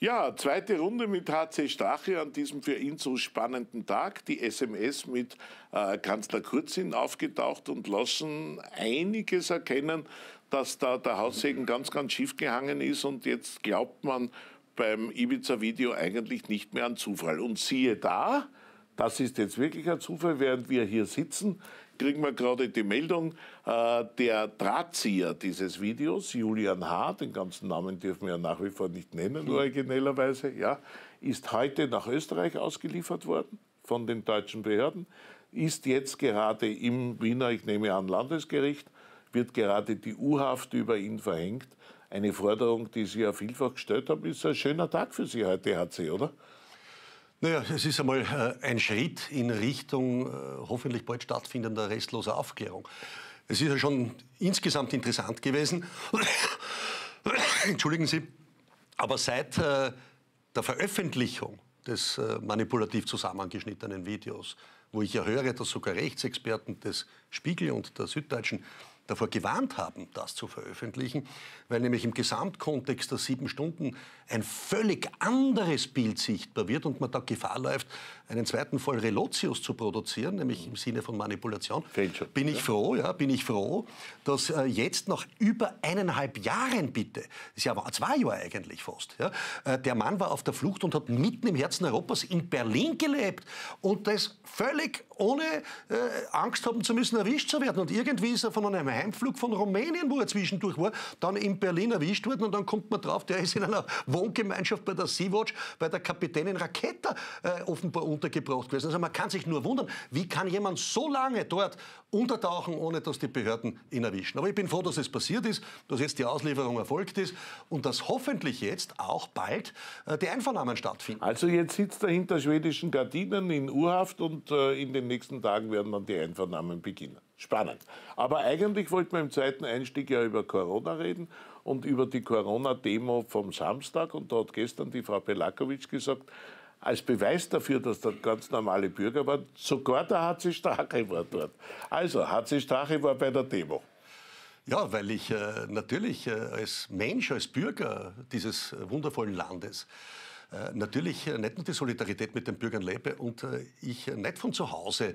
Ja, zweite Runde mit HC Strache an diesem für ihn so spannenden Tag. Die SMS mit äh, Kanzler Kurz sind aufgetaucht und lassen einiges erkennen, dass da der Haussegen ganz, ganz schief gehangen ist und jetzt glaubt man beim Ibiza-Video eigentlich nicht mehr an Zufall. Und siehe da, das ist jetzt wirklich ein Zufall, während wir hier sitzen, kriegen wir gerade die Meldung, äh, der Drahtzieher dieses Videos, Julian H., den ganzen Namen dürfen wir ja nach wie vor nicht nennen, hm. originellerweise, ja, ist heute nach Österreich ausgeliefert worden von den deutschen Behörden, ist jetzt gerade im Wiener, ich nehme an, Landesgericht, wird gerade die U-Haft über ihn verhängt. Eine Forderung, die Sie ja vielfach gestellt haben, ist ein schöner Tag für Sie heute, HC, oder? Naja, es ist einmal äh, ein Schritt in Richtung äh, hoffentlich bald stattfindender restloser Aufklärung. Es ist ja schon insgesamt interessant gewesen, [COUGHS] entschuldigen Sie, aber seit äh, der Veröffentlichung des manipulativ zusammengeschnittenen Videos, wo ich ja höre, dass sogar Rechtsexperten des Spiegel und der Süddeutschen davor gewarnt haben, das zu veröffentlichen, weil nämlich im Gesamtkontext der sieben Stunden ein völlig anderes Bild sichtbar wird und man da Gefahr läuft, einen zweiten Fall Relotius zu produzieren, nämlich im Sinne von Manipulation, bin ich froh, ja, bin ich froh, dass äh, jetzt nach über eineinhalb Jahren bitte, das Jahr war zwei Jahre eigentlich fast, ja, äh, der Mann war auf der Flucht und hat mitten im Herzen Europas in Berlin gelebt und das völlig ohne äh, Angst haben zu müssen, erwischt zu werden. Und irgendwie ist er von einem Heimflug von Rumänien, wo er zwischendurch war, dann in Berlin erwischt worden und dann kommt man drauf, der ist in einer Wohngemeinschaft bei der Sea-Watch, bei der Kapitänin Raketa äh, offenbar unten untergebracht gewesen. Also man kann sich nur wundern, wie kann jemand so lange dort untertauchen, ohne dass die Behörden ihn erwischen. Aber ich bin froh, dass es passiert ist, dass jetzt die Auslieferung erfolgt ist und dass hoffentlich jetzt auch bald äh, die Einvernahmen stattfinden. Also jetzt sitzt er hinter schwedischen Gardinen in Urhaft und äh, in den nächsten Tagen werden dann die Einvernahmen beginnen. Spannend. Aber eigentlich wollten wir im zweiten Einstieg ja über Corona reden und über die Corona-Demo vom Samstag. Und da hat gestern die Frau Pelakovic gesagt, als Beweis dafür, dass das ganz normale Bürger waren, sogar der HC Strache war dort. Also, HC Strache war bei der Demo. Ja, weil ich äh, natürlich äh, als Mensch, als Bürger dieses äh, wundervollen Landes äh, natürlich äh, nicht nur die Solidarität mit den Bürgern lebe und äh, ich nicht von zu Hause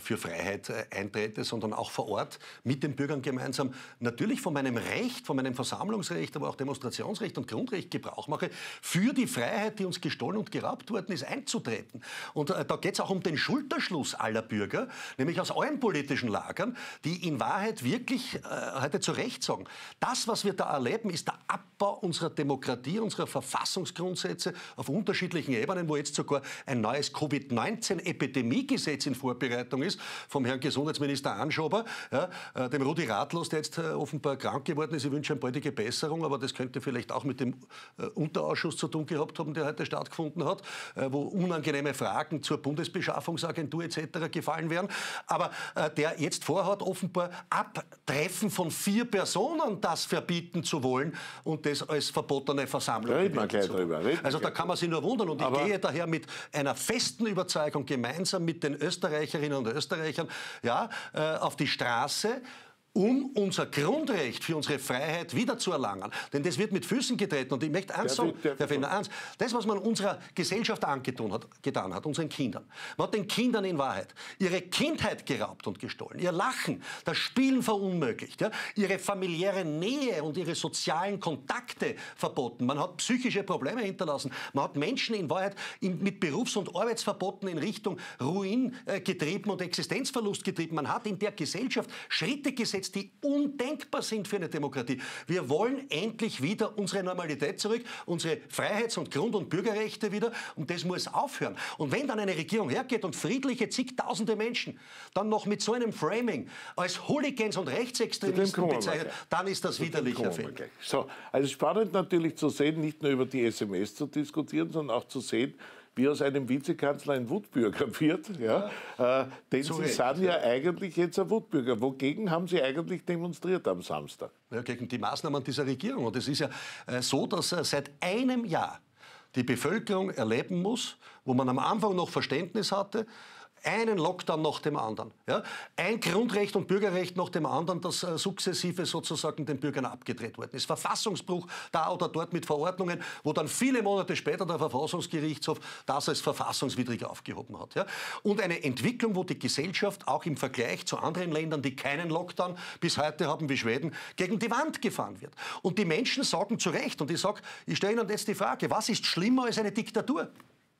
für Freiheit eintrete, sondern auch vor Ort mit den Bürgern gemeinsam natürlich von meinem Recht, von meinem Versammlungsrecht, aber auch Demonstrationsrecht und Grundrecht Gebrauch mache, für die Freiheit, die uns gestohlen und geraubt worden ist, einzutreten. Und da geht es auch um den Schulterschluss aller Bürger, nämlich aus allen politischen Lagern, die in Wahrheit wirklich heute zu Recht sagen, das, was wir da erleben, ist der Abbau unserer Demokratie, unserer Verfassungsgrundsätze, auf unterschiedlichen Ebenen, wo jetzt sogar ein neues Covid-19-Epidemiegesetz in Vorbereitung ist, vom Herrn Gesundheitsminister Anschober, ja, äh, dem Rudi Ratlos, der jetzt äh, offenbar krank geworden ist. Ich wünsche ihm baldige Besserung, aber das könnte vielleicht auch mit dem äh, Unterausschuss zu tun gehabt haben, der heute stattgefunden hat, wo unangenehme Fragen zur Bundesbeschaffungsagentur etc. gefallen wären. Aber der jetzt vorhat, offenbar Abtreffen von vier Personen das verbieten zu wollen und das als verbotene Versammlung. Reden wir gleich darüber. Reden also da kann man sich nur wundern. Und ich gehe daher mit einer festen Überzeugung gemeinsam mit den Österreicherinnen und Österreichern ja, äh, auf die Straße um unser Grundrecht für unsere Freiheit wiederzuerlangen. Denn das wird mit Füßen getreten. Und ich möchte eins sagen, Herr Fellner, eins. Das, was man unserer Gesellschaft angetan hat, getan hat, unseren Kindern. Man hat den Kindern in Wahrheit ihre Kindheit geraubt und gestohlen. Ihr Lachen, das Spielen verunmöglicht. Ja? Ihre familiäre Nähe und ihre sozialen Kontakte verboten. Man hat psychische Probleme hinterlassen. Man hat Menschen in Wahrheit in, mit Berufs- und Arbeitsverboten in Richtung Ruin äh, getrieben und Existenzverlust getrieben. Man hat in der Gesellschaft Schritte gesetzt, Gesetz, die undenkbar sind für eine Demokratie. Wir wollen endlich wieder unsere Normalität zurück, unsere Freiheits- und Grund- und Bürgerrechte wieder und das muss aufhören. Und wenn dann eine Regierung hergeht und friedliche zigtausende Menschen dann noch mit so einem Framing als Hooligans und Rechtsextremisten bezeichnet, dann ist das widerlich, Herr So, also spannend natürlich zu sehen, nicht nur über die SMS zu diskutieren, sondern auch zu sehen, wie aus einem Vizekanzler ein Wutbürger [LAUGHS] wird. Ja? ja. Äh, denn so Sie recht, sind ja, ja eigentlich jetzt ein Wutbürger. Wogegen haben Sie eigentlich demonstriert am Samstag? Ja, gegen die Maßnahmen dieser Regierung. Und es ist ja äh, so, dass äh, seit einem Jahr die Bevölkerung erleben muss, wo man am Anfang noch Verständnis hatte, einen Lockdown nach dem anderen. Ja? Ein Grundrecht und Bürgerrecht nach dem anderen, das äh, sukzessive sozusagen den Bürgern abgedreht worden ist. Verfassungsbruch da oder dort mit Verordnungen, wo dann viele Monate später der Verfassungsgerichtshof das als verfassungswidrig aufgehoben hat. Ja? Und eine Entwicklung, wo die Gesellschaft auch im Vergleich zu anderen Ländern, die keinen Lockdown bis heute haben wie Schweden, gegen die Wand gefahren wird. Und die Menschen sagen zu Recht, und ich sage, ich stelle Ihnen jetzt die Frage, was ist schlimmer als eine Diktatur?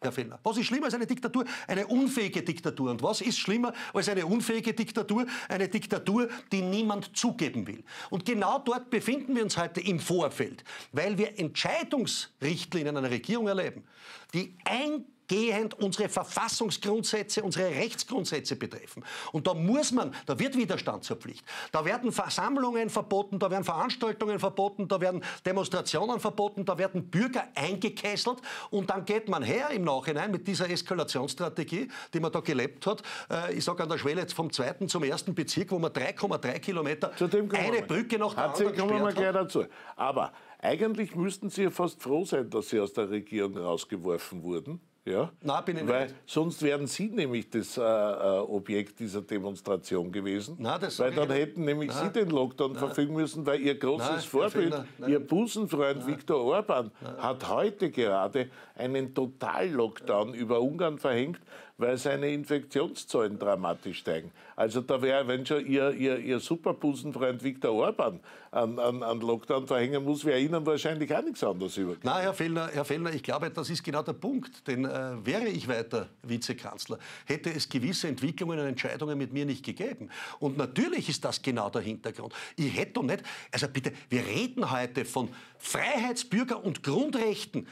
Herr Fellner. Was ist schlimmer als eine Diktatur? Eine unfähige Diktatur. Und was ist schlimmer als eine unfähige Diktatur? Eine Diktatur, die niemand zugeben will. Und genau dort befinden wir uns heute im Vorfeld, weil wir Entscheidungsrichtlinien einer Regierung erleben, die ein gehend unsere Verfassungsgrundsätze, unsere Rechtsgrundsätze betreffen. Und da muss man, da wird Widerstand zur Pflicht. Da werden Versammlungen verboten, da werden Veranstaltungen verboten, da werden Demonstrationen verboten, da werden Bürger eingekesselt und dann geht man her im Nachhinein mit dieser Eskalationsstrategie, die man da gelebt hat. Äh, ich sage an der Schwelle jetzt vom zweiten zum ersten Bezirk, wo man 3,3 Kilometer eine Brücke nach der anderen kommen wir gleich dazu. Aber eigentlich müssten Sie ja fast froh sein, dass Sie aus der Regierung rausgeworfen wurden. Ja? Nein, bin ich weil nicht. Sonst wären Sie nämlich das äh, äh Objekt dieser Demonstration gewesen. Nein, das weil dann hätten nämlich nein. Sie den Lockdown nein. verfügen müssen, weil Ihr großes nein, Vorbild, Ihr Busenfreund Viktor Orban, hat heute gerade einen Total-Lockdown über Ungarn verhängt, weil seine Infektionszahlen dramatisch steigen. Also da wäre, wenn schon Ihr, Ihr, Ihr Superbusenfreund Viktor Orban an, an, an Lockdown verhängen muss, wäre Ihnen wahrscheinlich auch nichts anderes übergegangen. Nein, Herr Fellner, Herr Fellner, ich glaube, das ist genau der Punkt. Denn äh, wäre ich weiter Vizekanzler, hätte es gewisse Entwicklungen und Entscheidungen mit mir nicht gegeben. Und natürlich ist das genau der Hintergrund. Ich hätte doch nicht, also bitte, wir reden heute von Freiheitsbürger und Grundrechten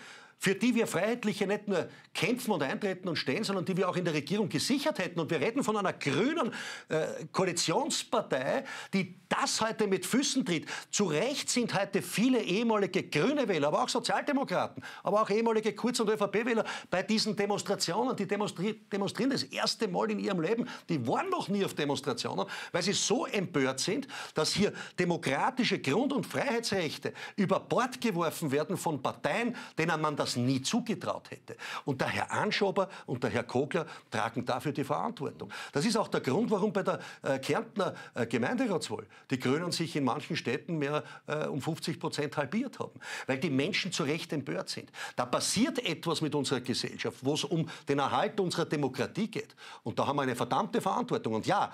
für die wir Freiheitliche nicht nur kämpfen und eintreten und stehen, sondern die wir auch in der Regierung gesichert hätten. Und wir reden von einer grünen äh, Koalitionspartei, die das heute mit Füßen tritt. Zu Recht sind heute viele ehemalige grüne Wähler, aber auch Sozialdemokraten, aber auch ehemalige Kurz- und ÖVP-Wähler bei diesen Demonstrationen. Die demonstri demonstrieren das erste Mal in ihrem Leben. Die waren noch nie auf Demonstrationen, weil sie so empört sind, dass hier demokratische Grund- und Freiheitsrechte über Bord geworfen werden von Parteien, denen man das das nie zugetraut hätte. Und der Herr Anschober und der Herr Kogler tragen dafür die Verantwortung. Das ist auch der Grund, warum bei der äh, Kärntner äh, Gemeinderatswahl die Grünen sich in manchen Städten mehr äh, um 50 Prozent halbiert haben, weil die Menschen zu Recht empört sind. Da passiert etwas mit unserer Gesellschaft, wo es um den Erhalt unserer Demokratie geht. Und da haben wir eine verdammte Verantwortung. Und ja,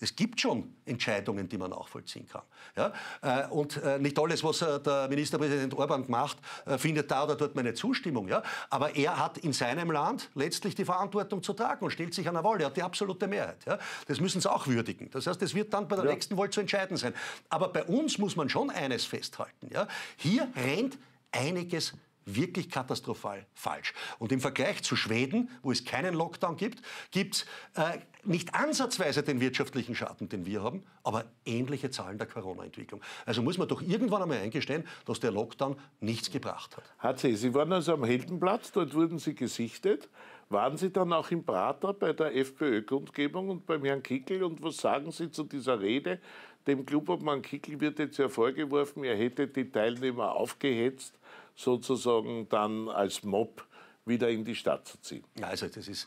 es gibt schon Entscheidungen, die man nachvollziehen kann. Ja? Äh, und äh, nicht alles, was äh, der Ministerpräsident Orban macht, findet da oder dort meine Zustimmung. Ja? Aber er hat in seinem Land letztlich die Verantwortung zu tragen und stellt sich an der Wahl. Er hat die absolute Mehrheit. Ja? Das müssen sie auch würdigen. Das heißt, es wird dann bei der ja. nächsten Wahl zu entscheiden sein. Aber bei uns muss man schon eines festhalten. Ja? Hier rennt einiges wirklich katastrophal falsch. Und im Vergleich zu Schweden, wo es keinen Lockdown gibt, gibt es äh, nicht ansatzweise den wirtschaftlichen Schaden, den wir haben, aber ähnliche Zahlen der Corona-Entwicklung. Also muss man doch irgendwann einmal eingestehen, dass der Lockdown nichts gebracht hat. Hat Sie, Sie waren also am Heldenplatz, dort wurden Sie gesichtet. Waren Sie dann auch im Prater bei der fpö kundgebung und beim Herrn Kickel? Und was sagen Sie zu dieser Rede? Dem Klubobmann Kickel wird jetzt ja vorgeworfen, er hätte die Teilnehmer aufgehetzt sozusagen dann als Mob wieder in die Stadt zu ziehen. Also, das ist,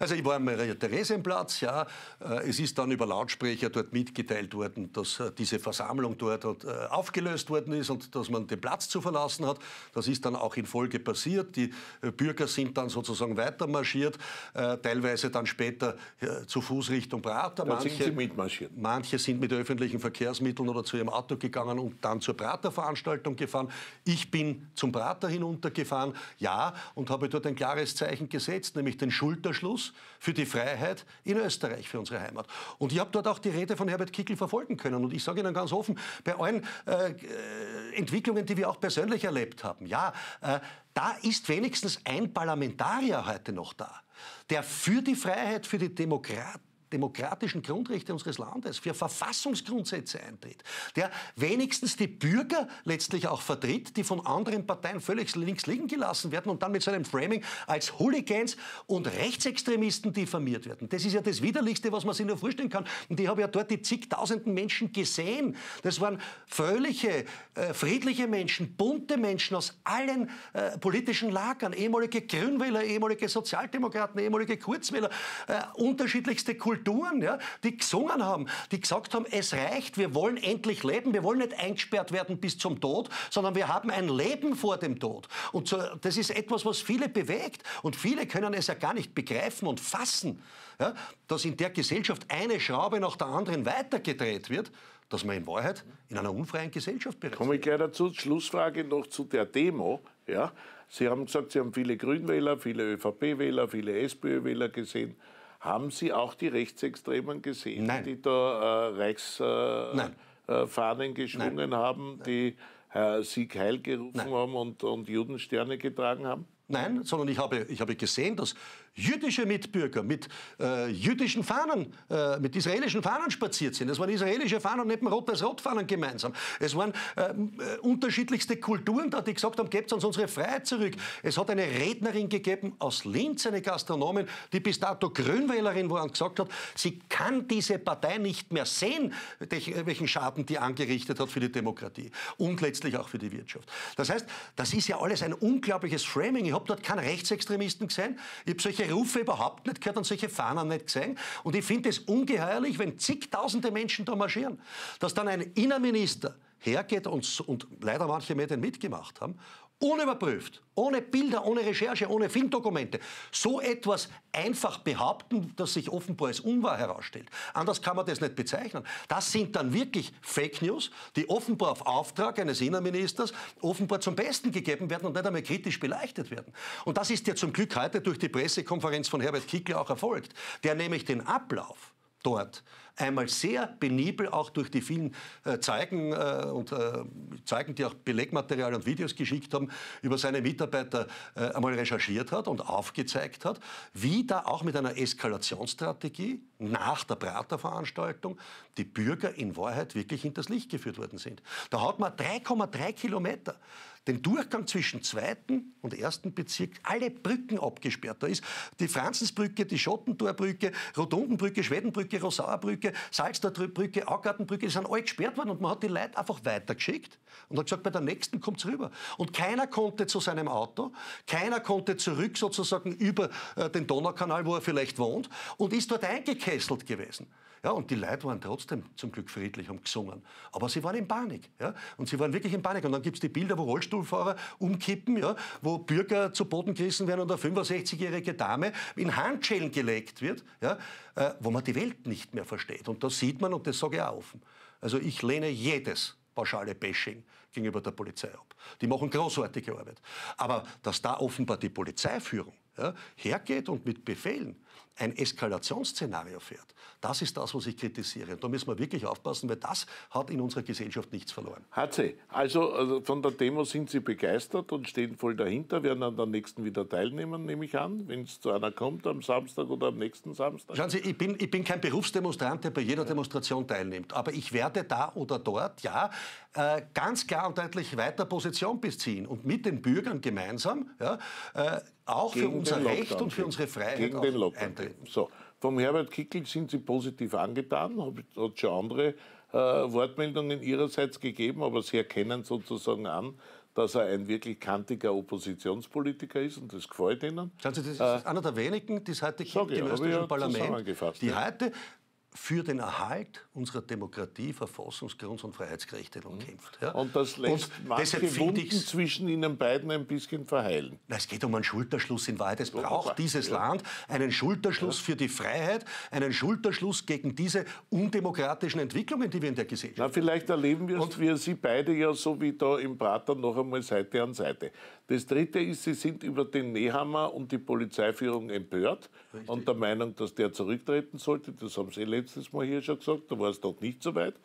also ich war am Theresienplatz, ja. Äh, es ist dann über Lautsprecher dort mitgeteilt worden, dass äh, diese Versammlung dort äh, aufgelöst worden ist und dass man den Platz zu verlassen hat. Das ist dann auch in Folge passiert. Die Bürger sind dann sozusagen weitermarschiert, teilweise dann später zu Fuß Richtung Prater. Manche, sind sie mitmarschiert. Manche sind mit öffentlichen Verkehrsmitteln oder zu ihrem Auto gegangen und dann zur Prater-Veranstaltung gefahren. Ich bin zum Prater hinuntergefahren, ja, und habe dort hat ein klares Zeichen gesetzt, nämlich den Schulterschluss für die Freiheit in Österreich, für unsere Heimat. Und ich habe dort auch die Rede von Herbert Kickel verfolgen können. Und ich sage Ihnen ganz offen, bei allen äh, äh, Entwicklungen, die wir auch persönlich erlebt haben, ja, äh, da ist wenigstens ein Parlamentarier heute noch da, der für die Freiheit, für die Demokratie, demokratischen Grundrechte unseres Landes, für Verfassungsgrundsätze eintritt, der wenigstens die Bürger letztlich auch vertritt, die von anderen Parteien völlig links liegen gelassen werden und dann mit seinem Framing als Hooligans und Rechtsextremisten diffamiert werden. Das ist ja das Widerlichste, was man sich nur vorstellen kann. Und ich habe ja dort die zigtausenden Menschen gesehen. Das waren fröhliche, äh, friedliche Menschen, bunte Menschen aus allen äh, politischen Lagern, ehemalige Grünwähler, ehemalige Sozialdemokraten, ehemalige Kurzwähler, äh, unterschiedlichste Kulturen. Kulturen, ja, die gesungen haben, die gesagt haben, es reicht, wir wollen endlich leben, wir wollen nicht eingesperrt werden bis zum Tod, sondern wir haben ein Leben vor dem Tod. Und so, das ist etwas, was viele bewegt und viele können es ja gar nicht begreifen und fassen, ja, dass in der Gesellschaft eine Schraube nach der anderen weitergedreht wird dass man in Wahrheit in einer unfreien Gesellschaft bereits Komme ich gleich dazu. Schlussfrage noch zu der Demo. Ja, Sie haben gesagt, Sie haben viele Grünwähler, viele ÖVP-Wähler, viele SPÖ-Wähler gesehen. Haben Sie auch die Rechtsextremen gesehen, Nein. die da äh, Reichsfahnen äh, äh geschwungen Nein. haben, Nein. die äh, Sieg Heil gerufen haben und, und Judensterne getragen haben? Nein, sondern ich habe, ich habe gesehen, dass jüdische Mitbürger mit äh, jüdischen Fahnen, äh, mit israelischen Fahnen spaziert sind. Es waren israelische Fahnen neben Rot-Weiß-Rot-Fahnen gemeinsam. Es waren ähm, äh, unterschiedlichste Kulturen da, die gesagt haben, gebt uns unsere Freiheit zurück. Es hat eine Rednerin gegeben aus Linz, eine Gastronomin, die bis dato Grünwählerin war und gesagt hat, sie kann diese Partei nicht mehr sehen, welchen Schaden die angerichtet hat für die Demokratie und letztlich auch für die Wirtschaft. Das heißt, das ist ja alles ein unglaubliches Framing. Ich habe dort keinen Rechtsextremisten gesehen. Ich habe solche Rufe überhaupt nicht gehört und solche Fahnen nicht gesehen. Und ich finde es ungeheuerlich, wenn zigtausende Menschen da marschieren, dass dann ein Innenminister hergeht und, und leider manche Medien mitgemacht haben unüberprüft, ohne Bilder, ohne Recherche, ohne Filmdokumente, so etwas einfach behaupten, das sich offenbar als unwahr herausstellt. Anders kann man das nicht bezeichnen. Das sind dann wirklich Fake News, die offenbar auf Auftrag eines Innenministers offenbar zum Besten gegeben werden und nicht einmal kritisch beleuchtet werden. Und das ist ja zum Glück heute durch die Pressekonferenz von Herbert Kickl auch erfolgt, der nämlich den Ablauf dort. Einmal sehr penibel, auch durch die vielen äh, Zeugen äh, und äh, Zeugen, die auch Belegmaterial und Videos geschickt haben, über seine Mitarbeiter äh, einmal recherchiert hat und aufgezeigt hat, wie da auch mit einer Eskalationsstrategie nach der Praterveranstaltung die Bürger in Wahrheit wirklich hinters Licht geführt worden sind. Da hat man 3,3 Kilometer den Durchgang zwischen zweiten und ersten Bezirk, alle Brücken abgesperrt. Da ist die Franzensbrücke, die Schottentorbrücke, Rotundenbrücke, Schwedenbrücke, Rosauerbrücke, Salzdorbrücke, Augartenbrücke, die sind alle gesperrt worden und man hat die Leute einfach weitergeschickt und hat gesagt, bei der nächsten kommt es rüber. Und keiner konnte zu seinem Auto, keiner konnte zurück sozusagen über äh, den Donaukanal, wo er vielleicht wohnt und ist dort eingekesselt gewesen. Ja, und die Leute waren trotzdem zum Glück friedlich, und gesungen. Aber sie waren in Panik. Ja? Und sie waren wirklich in Panik. Und dann gibt es die Bilder, wo Rollstuhlfahrer umkippen, ja? wo Bürger zu Boden gerissen werden und eine 65-jährige Dame in Handschellen gelegt wird, ja? Äh, wo man die Welt nicht mehr versteht. Und das sieht man, und das sage ich auch offen. Also ich lehne jedes pauschale Bashing gegenüber der Polizei ab. Die machen großartige Arbeit. Aber dass da offenbar die Polizeiführung ja, hergeht und mit Befehlen ein Eskalationsszenario fährt. Das ist das, was ich kritisiere. Und da müssen wir wirklich aufpassen, weil das hat in unserer Gesellschaft nichts verloren. Hat sie. Also, also von der Demo sind Sie begeistert und stehen voll dahinter, werden an der nächsten wieder teilnehmen, nehme ich an, wenn es zu einer kommt am Samstag oder am nächsten Samstag. Schauen Sie, ich bin, ich bin kein Berufsdemonstrant, der bei jeder Demonstration teilnimmt. Aber ich werde da oder dort, ja, äh, ganz klar und deutlich weiter Position beziehen und mit den Bürgern gemeinsam ja, äh, auch Gegen für unser Recht und für unsere Freiheit eintreten. So. Vom Herbert Kickel sind Sie positiv angetan, hat schon andere äh, Wortmeldungen Ihrerseits gegeben, aber Sie erkennen sozusagen an, dass er ein wirklich kantiger Oppositionspolitiker ist und das gefällt Ihnen. Schauen Sie, das äh, ist äh, einer der wenigen, die es heute gibt im österreichischen Parlament, die heute für den Erhalt unserer Demokratie, Verfassungsgrunds- und Freiheitsgerechtigkeit mhm. kämpft. Ja. Und das lässt und manche Wunden zwischen Ihnen beiden ein bisschen verheilen. Na, es geht um einen Schulterschluss in Wahrheit. Es so, braucht dieses ja. Land einen Schulterschluss ja. für die Freiheit, einen Schulterschluss gegen diese undemokratischen Entwicklungen, die wir in der Gesellschaft haben. Vielleicht erleben wir, wir Sie beide ja so wie da im Prater noch einmal Seite an Seite. Das Dritte ist, Sie sind über den Nehammer und die Polizeiführung empört Richtig. und der Meinung, dass der zurücktreten sollte. Das haben Sie letztes Mal hier schon gesagt, da war es doch nicht so weit.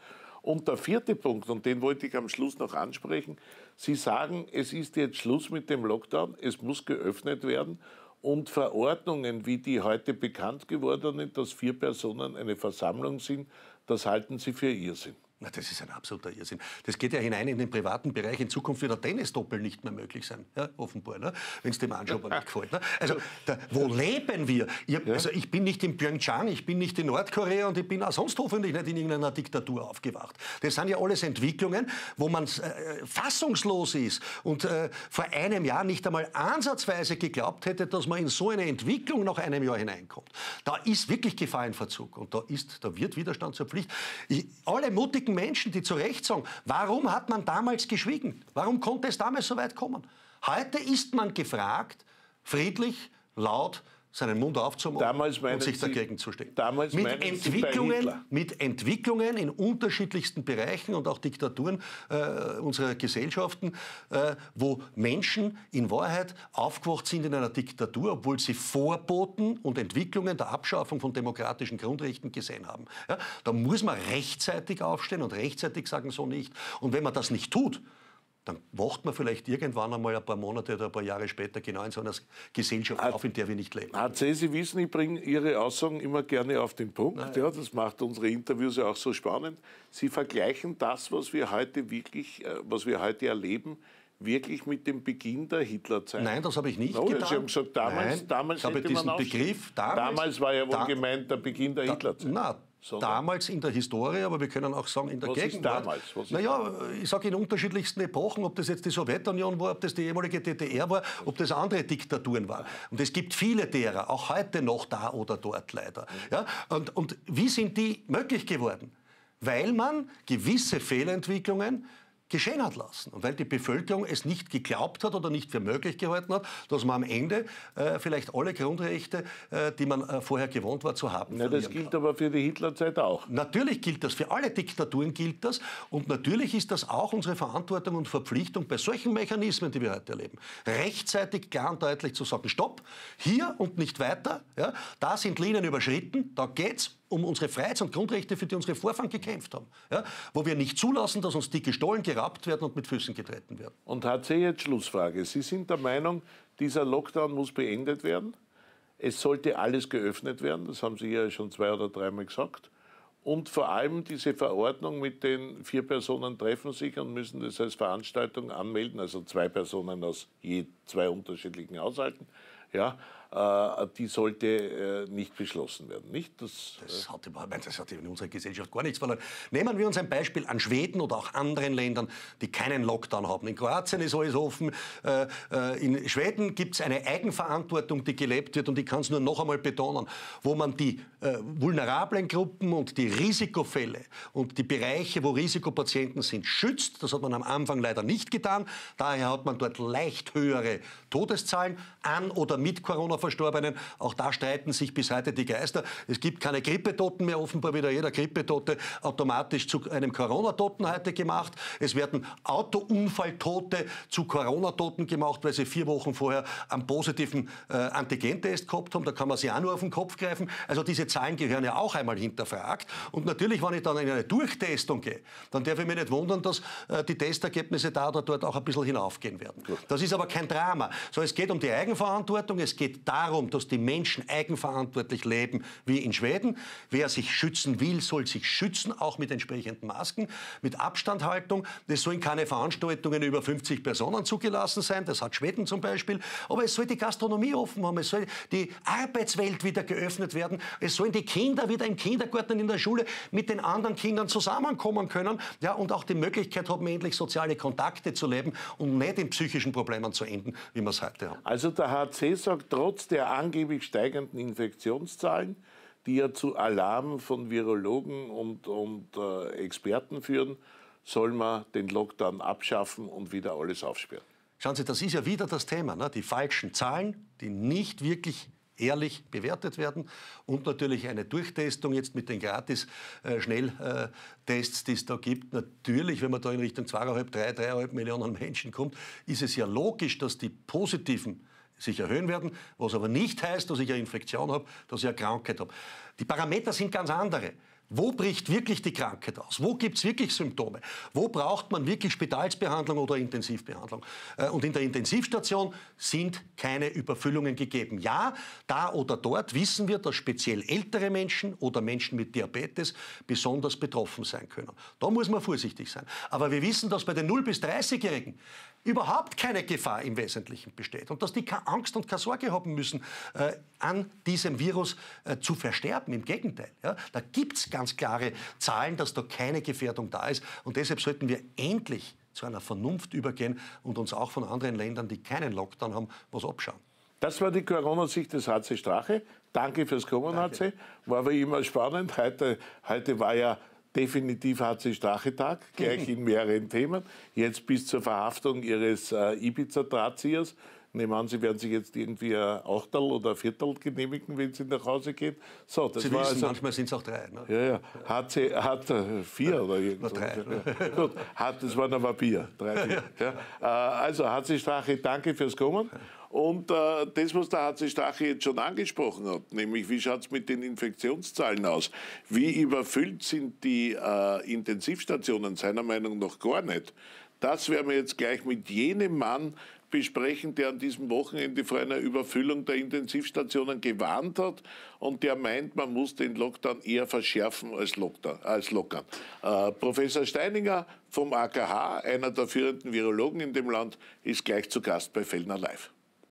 Und der vierte Punkt, und den wollte ich am Schluss noch ansprechen, Sie sagen, es ist jetzt Schluss mit dem Lockdown, es muss geöffnet werden und Verordnungen, wie die heute bekannt gewordenen, dass vier Personen eine Versammlung sind, das halten Sie für Irrsinn. Na, das ist ein absoluter Irrsinn. Das geht ja hinein in den privaten Bereich. In Zukunft wird der Tennisdoppel nicht mehr möglich sein, ja, offenbar, ne? wenn es dem Anschaber nicht [LAUGHS] gefällt. Ne? Also, da, wo leben wir? Ich, also, ich bin nicht in Pyeongchang, ich bin nicht in Nordkorea und ich bin auch sonst hoffentlich nicht in irgendeiner Diktatur aufgewacht. Das sind ja alles Entwicklungen, wo man äh, fassungslos ist und äh, vor einem Jahr nicht einmal ansatzweise geglaubt hätte, dass man in so eine Entwicklung nach einem Jahr hineinkommt. Da ist wirklich Gefahr in Verzug und da, ist, da wird Widerstand zur Pflicht. Ich, alle mutig mündigen Menschen, die zu Recht sagen, warum hat man damals geschwiegen? Warum konnte es damals so weit kommen? Heute ist man gefragt, friedlich, laut, seinen Mund aufzumachen und sich dagegen Sie, zu stehen. Damals mit, Entwicklungen, mit Entwicklungen in unterschiedlichsten Bereichen und auch Diktaturen äh, unserer Gesellschaften, äh, wo Menschen in Wahrheit aufgewacht sind in einer Diktatur, obwohl sie Vorboten und Entwicklungen der Abschaffung von demokratischen Grundrechten gesehen haben. Ja, da muss man rechtzeitig aufstehen und rechtzeitig sagen, so nicht. Und wenn man das nicht tut, dann wacht man vielleicht irgendwann einmal ein paar Monate oder ein paar Jahre später genau in so einer Gesellschaft auf, in der wir nicht leben. AC, Sie wissen, ich bringe Ihre Aussagen immer gerne auf den Punkt. Nein, ja. das macht unsere Interviews ja auch so spannend. Sie vergleichen das, was wir heute wirklich, äh, was wir heute erleben, wirklich mit dem Beginn der Hitlerzeit? Nein, das habe ich nicht no, getan. Sie haben gesagt, damals, Nein, damals ich habe diesen Begriff damals, damals war ja wohl da, gemeint der Beginn der da, Hitlerzeit. Na, damals in der Historie, aber wir können auch sagen in der was Gegenwart. Ist damals? Was ist naja, ich sage in unterschiedlichsten Epochen, ob das jetzt die Sowjetunion war, ob das die ehemalige DDR war, ob das andere Diktaturen waren. Und es gibt viele derer, auch heute noch da oder dort leider. Mhm. Ja? Und, und wie sind die möglich geworden? Weil man gewisse Fehlentwicklungen geschehen hat lassen. Und weil die Bevölkerung es nicht geglaubt hat oder nicht für möglich gehalten hat, dass man am Ende äh, vielleicht alle Grundrechte, äh, die man äh, vorher gewohnt war, zu haben. Ja, das gilt kann. aber für die Hitlerzeit auch. Natürlich gilt das, für alle Diktaturen gilt das. Und natürlich ist das auch unsere Verantwortung und Verpflichtung bei solchen Mechanismen, die wir heute erleben, rechtzeitig klar und deutlich zu sagen, stopp, hier und nicht weiter, ja, da sind Linien überschritten, da geht's um unsere Freiheits- und Grundrechte, für die unsere Vorfahren gekämpft haben. Ja? Wo wir nicht zulassen, dass uns die gestohlen, gerappt werden und mit Füßen getreten werden. Und HC, jetzt Schlussfrage. Sie sind der Meinung, dieser Lockdown muss beendet werden? Es sollte alles geöffnet werden, das haben Sie ja schon zwei oder dreimal gesagt. Und vor allem diese Verordnung mit den vier Personen treffen sich und müssen das als Veranstaltung anmelden, also zwei Personen aus je zwei unterschiedlichen Haushalten. Ja, äh, die sollte äh, nicht beschlossen werden, nicht? Das, das, äh, hat, das hat in unserer Gesellschaft gar nichts verloren. Nehmen wir uns ein Beispiel an Schweden oder auch anderen Ländern, die keinen Lockdown haben. In Kroatien ist alles offen. In Schweden gibt es eine Eigenverantwortung, die gelebt wird und ich kann es nur noch einmal betonen, wo man die vulnerablen Gruppen und die Risikofälle und die Bereiche, wo Risikopatienten sind, schützt. Das hat man am Anfang leider nicht getan. Daher hat man dort leicht höhere Todeszahlen an oder mit Corona -Verschuldung. Verstorbenen. Auch da streiten sich bis heute die Geister. Es gibt keine Grippetoten mehr, offenbar wieder jeder Grippetote automatisch zu einem Corona-Toten heute gemacht. Es werden Autounfalltote zu Corona-Toten gemacht, weil sie vier Wochen vorher einen positiven äh, Antigentest gehabt haben. Da kann man sie auch nur auf den Kopf greifen. Also diese Zahlen gehören ja auch einmal hinterfragt. Und natürlich, wenn ich dann in eine Durchtestung gehe, dann darf ich mich nicht wundern, dass äh, die Testergebnisse da oder dort auch ein bisschen hinaufgehen werden. Gut. Das ist aber kein Drama. So, es geht um die Eigenverantwortung, es geht darum, dass die Menschen eigenverantwortlich leben wie in Schweden. Wer sich schützen will, soll sich schützen, auch mit entsprechenden Masken, mit Abstandhaltung. Es sollen keine Veranstaltungen über 50 Personen zugelassen sein. Das hat Schweden zum Beispiel. Aber es soll die Gastronomie offen haben. Es soll die Arbeitswelt wieder geöffnet werden. Es sollen die Kinder wieder im Kindergarten in der Schule mit den anderen Kindern zusammenkommen können. Ja, und auch die Möglichkeit haben, endlich soziale Kontakte zu leben und nicht in psychischen Problemen zu enden, wie wir es heute haben. Also der HC sagt, trotz trotz der angeblich steigenden Infektionszahlen, die ja zu Alarm von Virologen und, und äh, Experten führen, soll man den Lockdown abschaffen und wieder alles aufsperren. Schauen Sie, das ist ja wieder das Thema, ne? die falschen Zahlen, die nicht wirklich ehrlich bewertet werden und natürlich eine Durchtestung jetzt mit den Gratis-Schnelltests, äh, die es da gibt. Natürlich, wenn man da in Richtung 2,5, 3, 3,5 Millionen Menschen kommt, ist es ja logisch, dass die positiven sich erhöhen werden, was aber nicht heißt, dass ich eine Infektion habe, dass ich eine Krankheit habe. Die Parameter sind ganz andere. Wo bricht wirklich die Krankheit aus? Wo gibt es wirklich Symptome? Wo braucht man wirklich Spitalsbehandlung oder Intensivbehandlung? Äh, und in der Intensivstation sind keine Überfüllungen gegeben. Ja, da oder dort wissen wir, dass speziell ältere Menschen oder Menschen mit Diabetes besonders betroffen sein können. Da muss man vorsichtig sein. Aber wir wissen, dass bei den 0- bis 30-Jährigen überhaupt keine Gefahr im Wesentlichen besteht und dass die keine Angst und keine Sorge haben müssen, äh, an diesem Virus äh, zu versterben. Im Gegenteil, ja? da gibt es ganz klare Zahlen, dass da keine Gefährdung da ist und deshalb sollten wir endlich zu einer Vernunft übergehen und uns auch von anderen Ländern, die keinen Lockdown haben, was abschauen. Das war die Corona-Sicht des HC Strache. Danke fürs Kommen, Danke. HC. War wie immer spannend. Heute, heute war ja Definitiv hat sie Stachetag, [LAUGHS] gleich in mehreren Themen. Jetzt bis zur Verhaftung ihres äh, Ibiza-Drahtziehers. Nehmen an, Sie werden sich jetzt irgendwie ein Achtel oder ein Viertel genehmigen, wenn Sie nach Hause gehen. So, das Sie war wissen, also, manchmal sind es auch drei. Ne? Ja, ja. Hat, sie, hat äh, vier ja, oder irgendwas. Drei. Ja. Ne? [LAUGHS] Gut, hat, das waren aber Bier. Drei, vier. [LAUGHS] Ja. Äh, also, Hatzi Strache, danke fürs Kommen. Und äh, das, was der HC Strache jetzt schon angesprochen hat, nämlich wie schaut es mit den Infektionszahlen aus? Wie überfüllt sind die äh, Intensivstationen? Seiner Meinung nach gar nicht. Das werden wir jetzt gleich mit jenem Mann besprechen, der an diesem Wochenende vor einer Überfüllung der Intensivstationen gewarnt hat und der meint, man muss den Lockdown eher verschärfen als, Lockdown, als lockern. Äh, Professor Steininger vom AKH, einer der führenden Virologen in dem Land, ist gleich zu Gast bei Fellner Live.